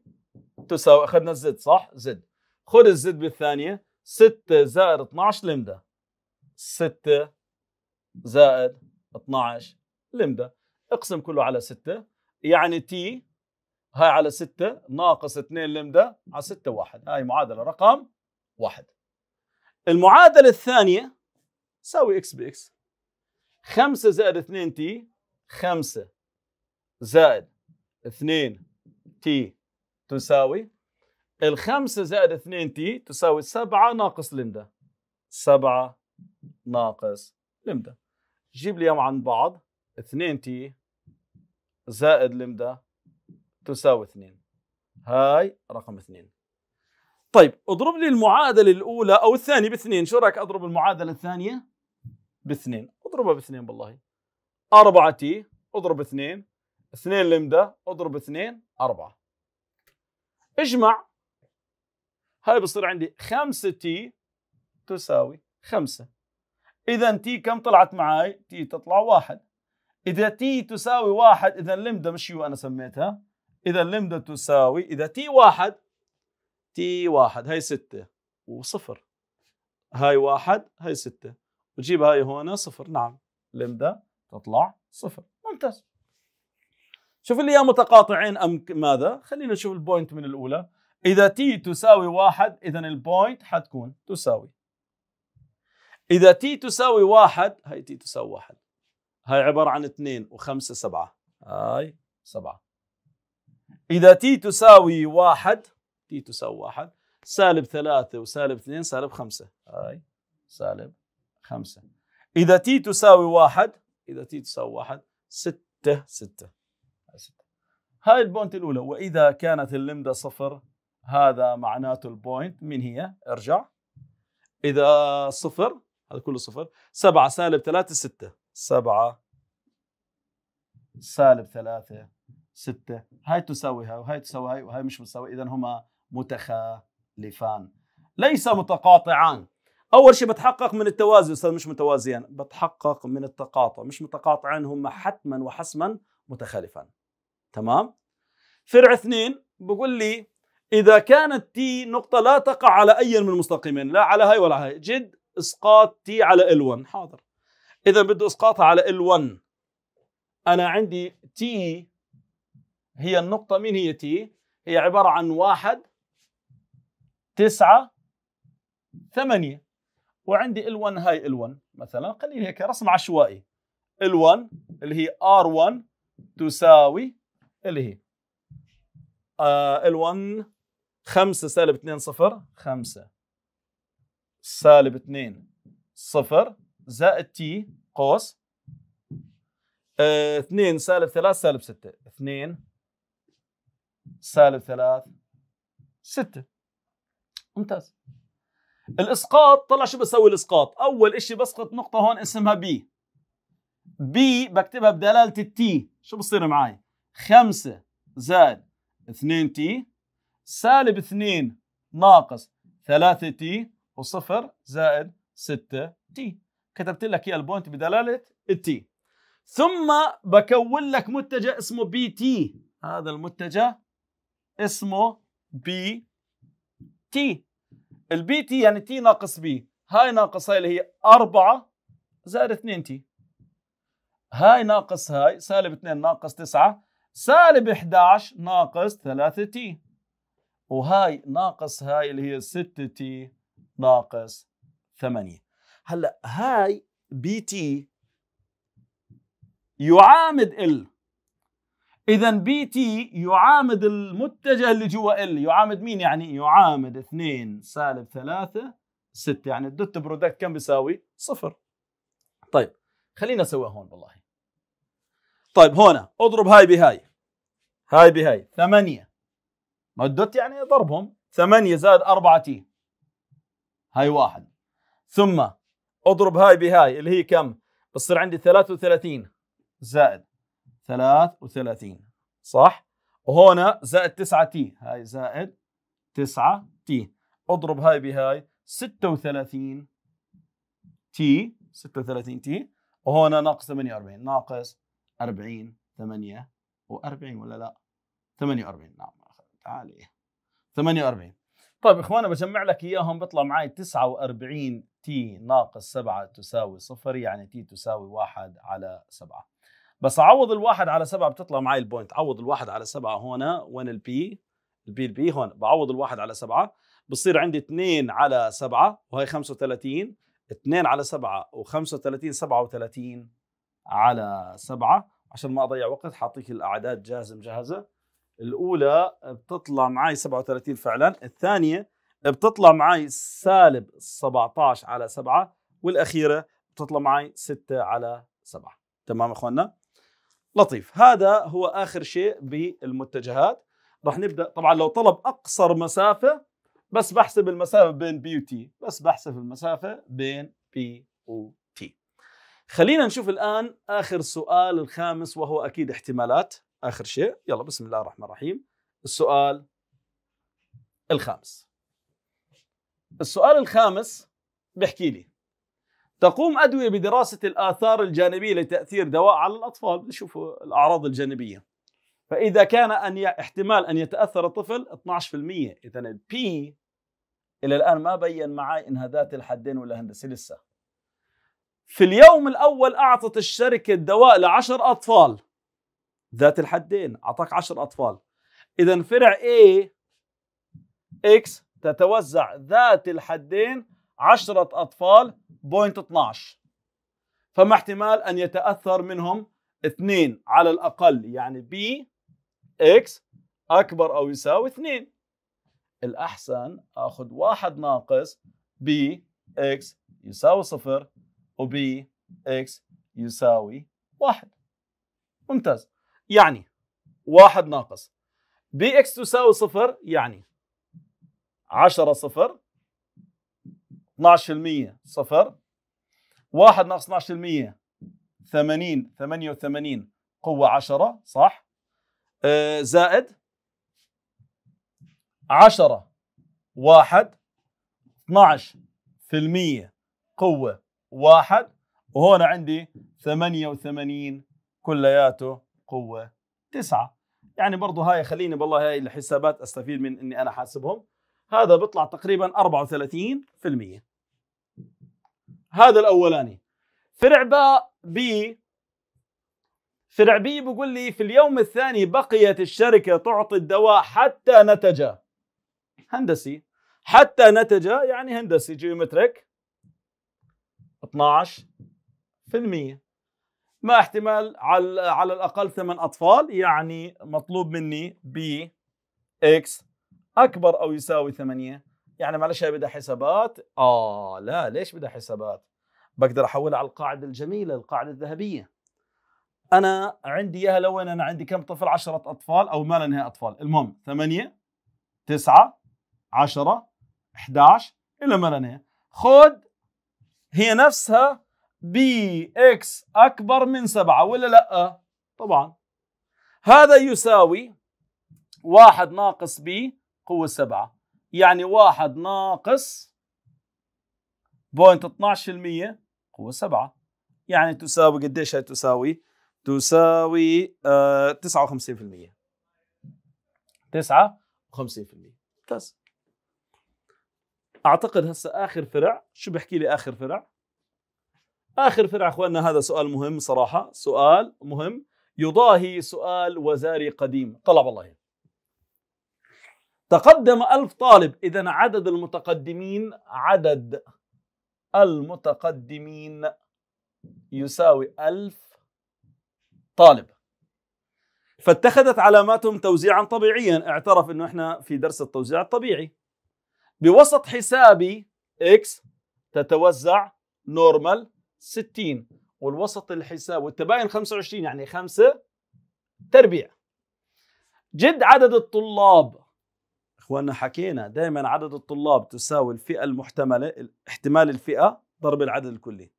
تساوي اخذنا الزد صح؟ زد خذ الزد بالثانيه 6 زائد 12 لمده 6 زائد 12 لمده اقسم كله على 6 يعني تي هاي على 6 ناقص 2 لمده على 6 1 هاي معادله رقم واحد المعادله الثانيه تساوي اكس باكس 5 زائد 2 تي 5 زائد 2 تي تساوي الخمسة زائد 2 تي تساوي 7 ناقص لمدة 7 ناقص لمدة جيب لي اياهم عن بعض 2 تي زائد لمدة تساوي 2 هاي رقم 2 طيب اضرب لي المعادلة الأولى أو الثانية باثنين شو رأيك أضرب المعادلة الثانية باثنين اضربها باثنين بالله 4 تي اضرب اثنين 2 لمده اضرب 2 4 اجمع هاي بصير عندي 5 تي تساوي 5 اذا تي كم طلعت معي تي تطلع 1 اذا تي تساوي 1 اذا لمده مش يو انا سميتها اذا لمده تساوي اذا تي 1 تي 1 هاي 6 وصفر هاي 1 هاي 6 وجيب هاي هون صفر نعم لمده تطلع صفر ممتاز شوف اللي يا متقاطعين ام ماذا خلينا نشوف البوينت من الاولى اذا تي تساوي واحد اذا البوينت حتكون تساوي اذا تي تساوي واحد هاي تي تساوي واحد هاي عباره عن اثنين وخمسه سبعه هاي سبعه اذا تي تساوي واحد تي تساوي واحد سالب ثلاثة وسالب اثنين سالب خمسة هاي سالب خمسة إذا تي تساوي واحد إذا تي تساوي واحد ستة ستة هاي البوينت الأولى وإذا كانت اللمدة صفر هذا معناته البوينت من هي ارجع إذا صفر هذا كله صفر سبعة سالب ثلاثة ستة سبعة سالب ثلاثة ستة هاي تساوي هاي وهاي تساوي هاي وهاي مش متساوي إذا هما متخالفان ليس متقاطعان أول شيء بتحقق من التوازي أستاذ مش متوازيان بتحقق من التقاطع مش متقاطعان هما حتما وحسما متخالفان تمام فرع اثنين بقول لي اذا كانت تي نقطه لا تقع على اي من المستقيمين لا على هاي ولا هاي جد اسقاط تي على ال1 حاضر اذا بده اسقاطها على ال1 انا عندي تي هي النقطه مين هي تي هي عباره عن واحد تسعة ثمانية وعندي ال1 هاي ال1 مثلا خليني هيك رسم عشوائي ال1 اللي هي r1 تساوي اللي هي آه، ال1 5 سالب 2 صفر 5 سالب 2 صفر زائد تي قوس 2 آه، سالب 3 سالب 6 2 سالب 3 6 ممتاز الاسقاط طلع شو بسوي الاسقاط اول شيء بسقط نقطه هون اسمها بي بي بكتبها بدلاله التي شو بصير معي 5 زائد 2 تي سالب 2 ناقص 3 تي وصفر زائد 6 تي كتبت لك هي البوينت بدلالة التي ثم بكون لك متجه اسمه بي تي هذا المتجه اسمه بي تي البي تي يعني تي ناقص بي هاي ناقص هاي اللي هي 4 زائد 2 تي هاي ناقص هاي سالب 2 ناقص 9 سالب 11 ناقص 3 تي وهاي ناقص هاي اللي هي 6 تي ناقص 8 هلا هاي بي تي يعامد ال اذا بي تي يعامد المتجه اللي جوا ال يعامد مين يعني يعامد 2 سالب 3 6 يعني الدوت برودكت كم بيساوي صفر طيب خلينا نسويها هون والله طيب هنا اضرب هاي بهاي هاي بهاي ثمانية مدت يعني ضربهم ثمانية زائد أربعة تي هاي واحد ثم اضرب هاي بهاي اللي هي كم بصير عندي 33 زائد 33 صح وهنا زائد 9 تي هاي زائد 9 تي اضرب هاي بهاي 36 تي 36 تي وهنا ناقص 48 ناقص 40 8 و40 ولا لا 48 نعم تعالي إيه. 48 طيب اخوانا بجمع لك اياهم بيطلع معي 49 تي ناقص 7 تساوي صفر يعني تي تساوي 1 على 7 بس اعوض الواحد على 7 بتطلع معي البوينت اعوض الواحد على 7 هون وين البي البي البي هون بعوض الواحد على 7 بصير عندي 2 على 7 وهي 35 2 على 7 و35 37 على سبعة عشان ما أضيع وقت حاعطيك الأعداد جاهزة مجهزة الأولى بتطلع معي 37 فعلا الثانية بتطلع معي سالب 17 على 7 والأخيرة بتطلع معي 6 على 7 تمام أخواننا لطيف هذا هو آخر شيء بالمتجهات رح نبدأ طبعا لو طلب أقصر مسافة بس بحسب المسافة بين بي وتي بس بحسب المسافة بين بي و خلينا نشوف الآن آخر سؤال الخامس وهو أكيد احتمالات آخر شيء يلا بسم الله الرحمن الرحيم السؤال الخامس السؤال الخامس بيحكي لي تقوم أدوية بدراسة الآثار الجانبية لتأثير دواء على الأطفال شوفوا الأعراض الجانبية فإذا كان أن ي... احتمال أن يتأثر الطفل 12% إذا البي إلى الآن ما بين معي إنها ذات الحدين ولا هندسة لسه في اليوم الأول أعطت الشركة الدواء لعشر أطفال ذات الحدين أعطاك عشر أطفال إذا فرع A X تتوزع ذات الحدين عشرة أطفال بوينت 12 فما احتمال أن يتأثر منهم اثنين على الأقل يعني B X أكبر أو يساوي اثنين الأحسن أخذ واحد ناقص B X يساوي صفر وB X يساوي واحد ممتاز يعني واحد ناقص بي اكس تساوي صفر يعني 10 صفر 12% صفر واحد ناقص 12% 80 88 قوة 10 صح آه زائد 10 واحد 12% قوة واحد وهون عندي 88 كلياته قوة تسعة يعني برضو هاي خليني بالله هاي الحسابات استفيد من اني انا حاسبهم هذا بيطلع تقريبا 34% هذا الاولاني فرع باء بي فرع بي بقول لي في اليوم الثاني بقيت الشركة تعطي الدواء حتى نتج هندسي حتى نتج يعني هندسي جيومتريك 12% ما احتمال على على الاقل ثمان اطفال يعني مطلوب مني ب اكس اكبر او يساوي 8 يعني معلش هي بدها حسابات اه لا ليش بدها حسابات بقدر احولها على القاعده الجميله القاعده الذهبيه انا عندي اياها لو انا عندي كم طفل 10 اطفال او ما لها اطفال المهم 8 9 10 11 الى ما لها خذ هي نفسها بي اكس اكبر من 7 ولا لا؟ طبعا هذا يساوي واحد ناقص بي قوة 7 يعني واحد ناقص بوينت 12% قوة 7 يعني تساوي قديش هي تساوي؟ تساوي تساوي آه، تسعة 59% 59% المية اعتقد هسه اخر فرع شو بحكي لي اخر فرع اخر فرع اخواننا هذا سؤال مهم صراحه سؤال مهم يضاهي سؤال وزاري قديم طلب الله تقدم ألف طالب إذا عدد المتقدمين عدد المتقدمين يساوي ألف طالب فاتخذت علاماتهم توزيعا طبيعيا اعترف انه احنا في درس التوزيع الطبيعي بوسط حسابي اكس تتوزع نورمال 60 والوسط الحساب والتباين 25 يعني 5 تربيع جد عدد الطلاب اخواننا حكينا دائما عدد الطلاب تساوي الفئه المحتمله احتمال الفئه ضرب العدد الكلي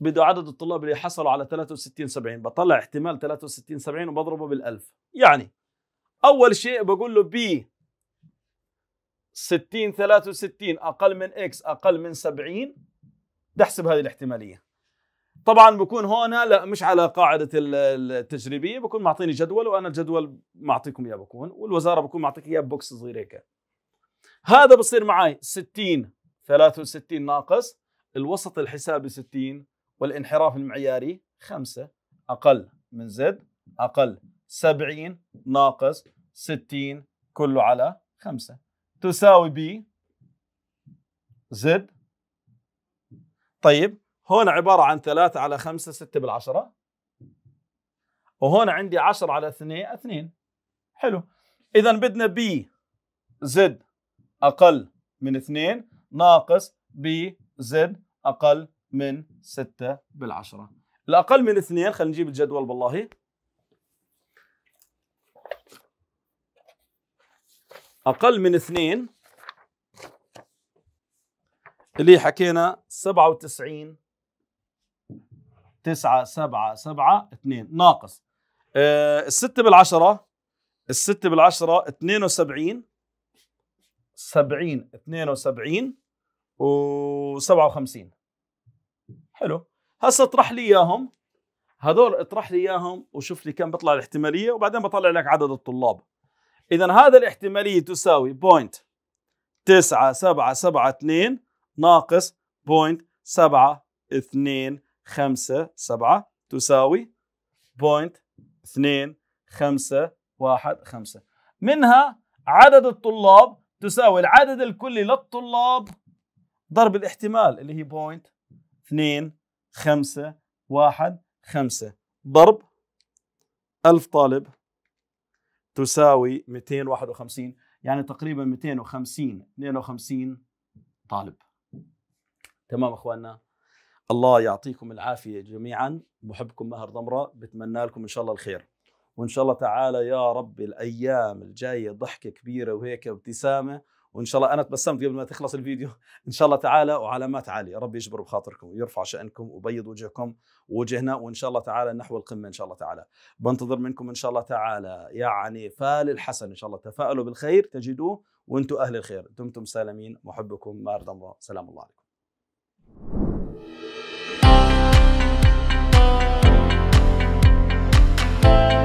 بده عدد الطلاب اللي حصلوا على 63 70 بطلع احتمال 63 70 وبضربه بال1000 يعني اول شيء بقول له بي 60 63 اقل من اكس اقل من 70 بحسب هذه الاحتماليه طبعا بكون هون لا مش على قاعده التجريبيه بكون معطيني جدول وانا الجدول معطيكم اياه بكون والوزاره بكون معطيك اياه بوكس صغير هيك هذا بصير معي 60 63 ناقص الوسط الحسابي 60 والانحراف المعياري 5 اقل من زد اقل 70 ناقص 60 كله على 5 تساوي ب زد طيب هون عبارة عن 3 على 5 6 بالعشرة وهون عندي 10 على 2 2 حلو إذا بدنا ب زد أقل من 2 ناقص ب زد أقل من 6 بالعشرة الأقل من 2 خلينا نجيب الجدول بالله اقل من اثنين اللي حكينا 97 9 7 سبعة 2 ناقص آه، الستة بالعشرة الستة بالعشرة 72 70 72 و 57 حلو هسا اطرح لي اياهم هذول اطرح لي اياهم وشوف لي كم بيطلع الاحتماليه وبعدين بطلع لك عدد الطلاب إذا هذا الاحتمالية تساوي بوينت تسعة سبعة سبعة اثنين ناقص بوينت سبعة اثنين خمسة سبعة تساوي بوينت اثنين خمسة واحد خمسة منها عدد الطلاب تساوي العدد الكلي للطلاب ضرب الاحتمال اللي هي بوينت اثنين خمسة واحد خمسة ضرب ألف طالب تساوي 251 يعني تقريبا 250 52 طالب تمام اخواننا الله يعطيكم العافيه جميعا بحبكم مهر ضمره بتمنى لكم ان شاء الله الخير وان شاء الله تعالى يا رب الايام الجايه ضحكه كبيره وهيك ابتسامه وان شاء الله انا تبسمت قبل ما تخلص الفيديو ان شاء الله تعالى وعلامات عاليه ربي يجبر بخاطركم ويرفع شانكم وبيض وجهكم ووجهنا وان شاء الله تعالى نحو القمه ان شاء الله تعالى بنتظر منكم ان شاء الله تعالى يعني فال الحسن ان شاء الله تفائلوا بالخير تجدوه وانتم اهل الخير دمتم سالمين محبكم مار الله سلام الله عليكم thank you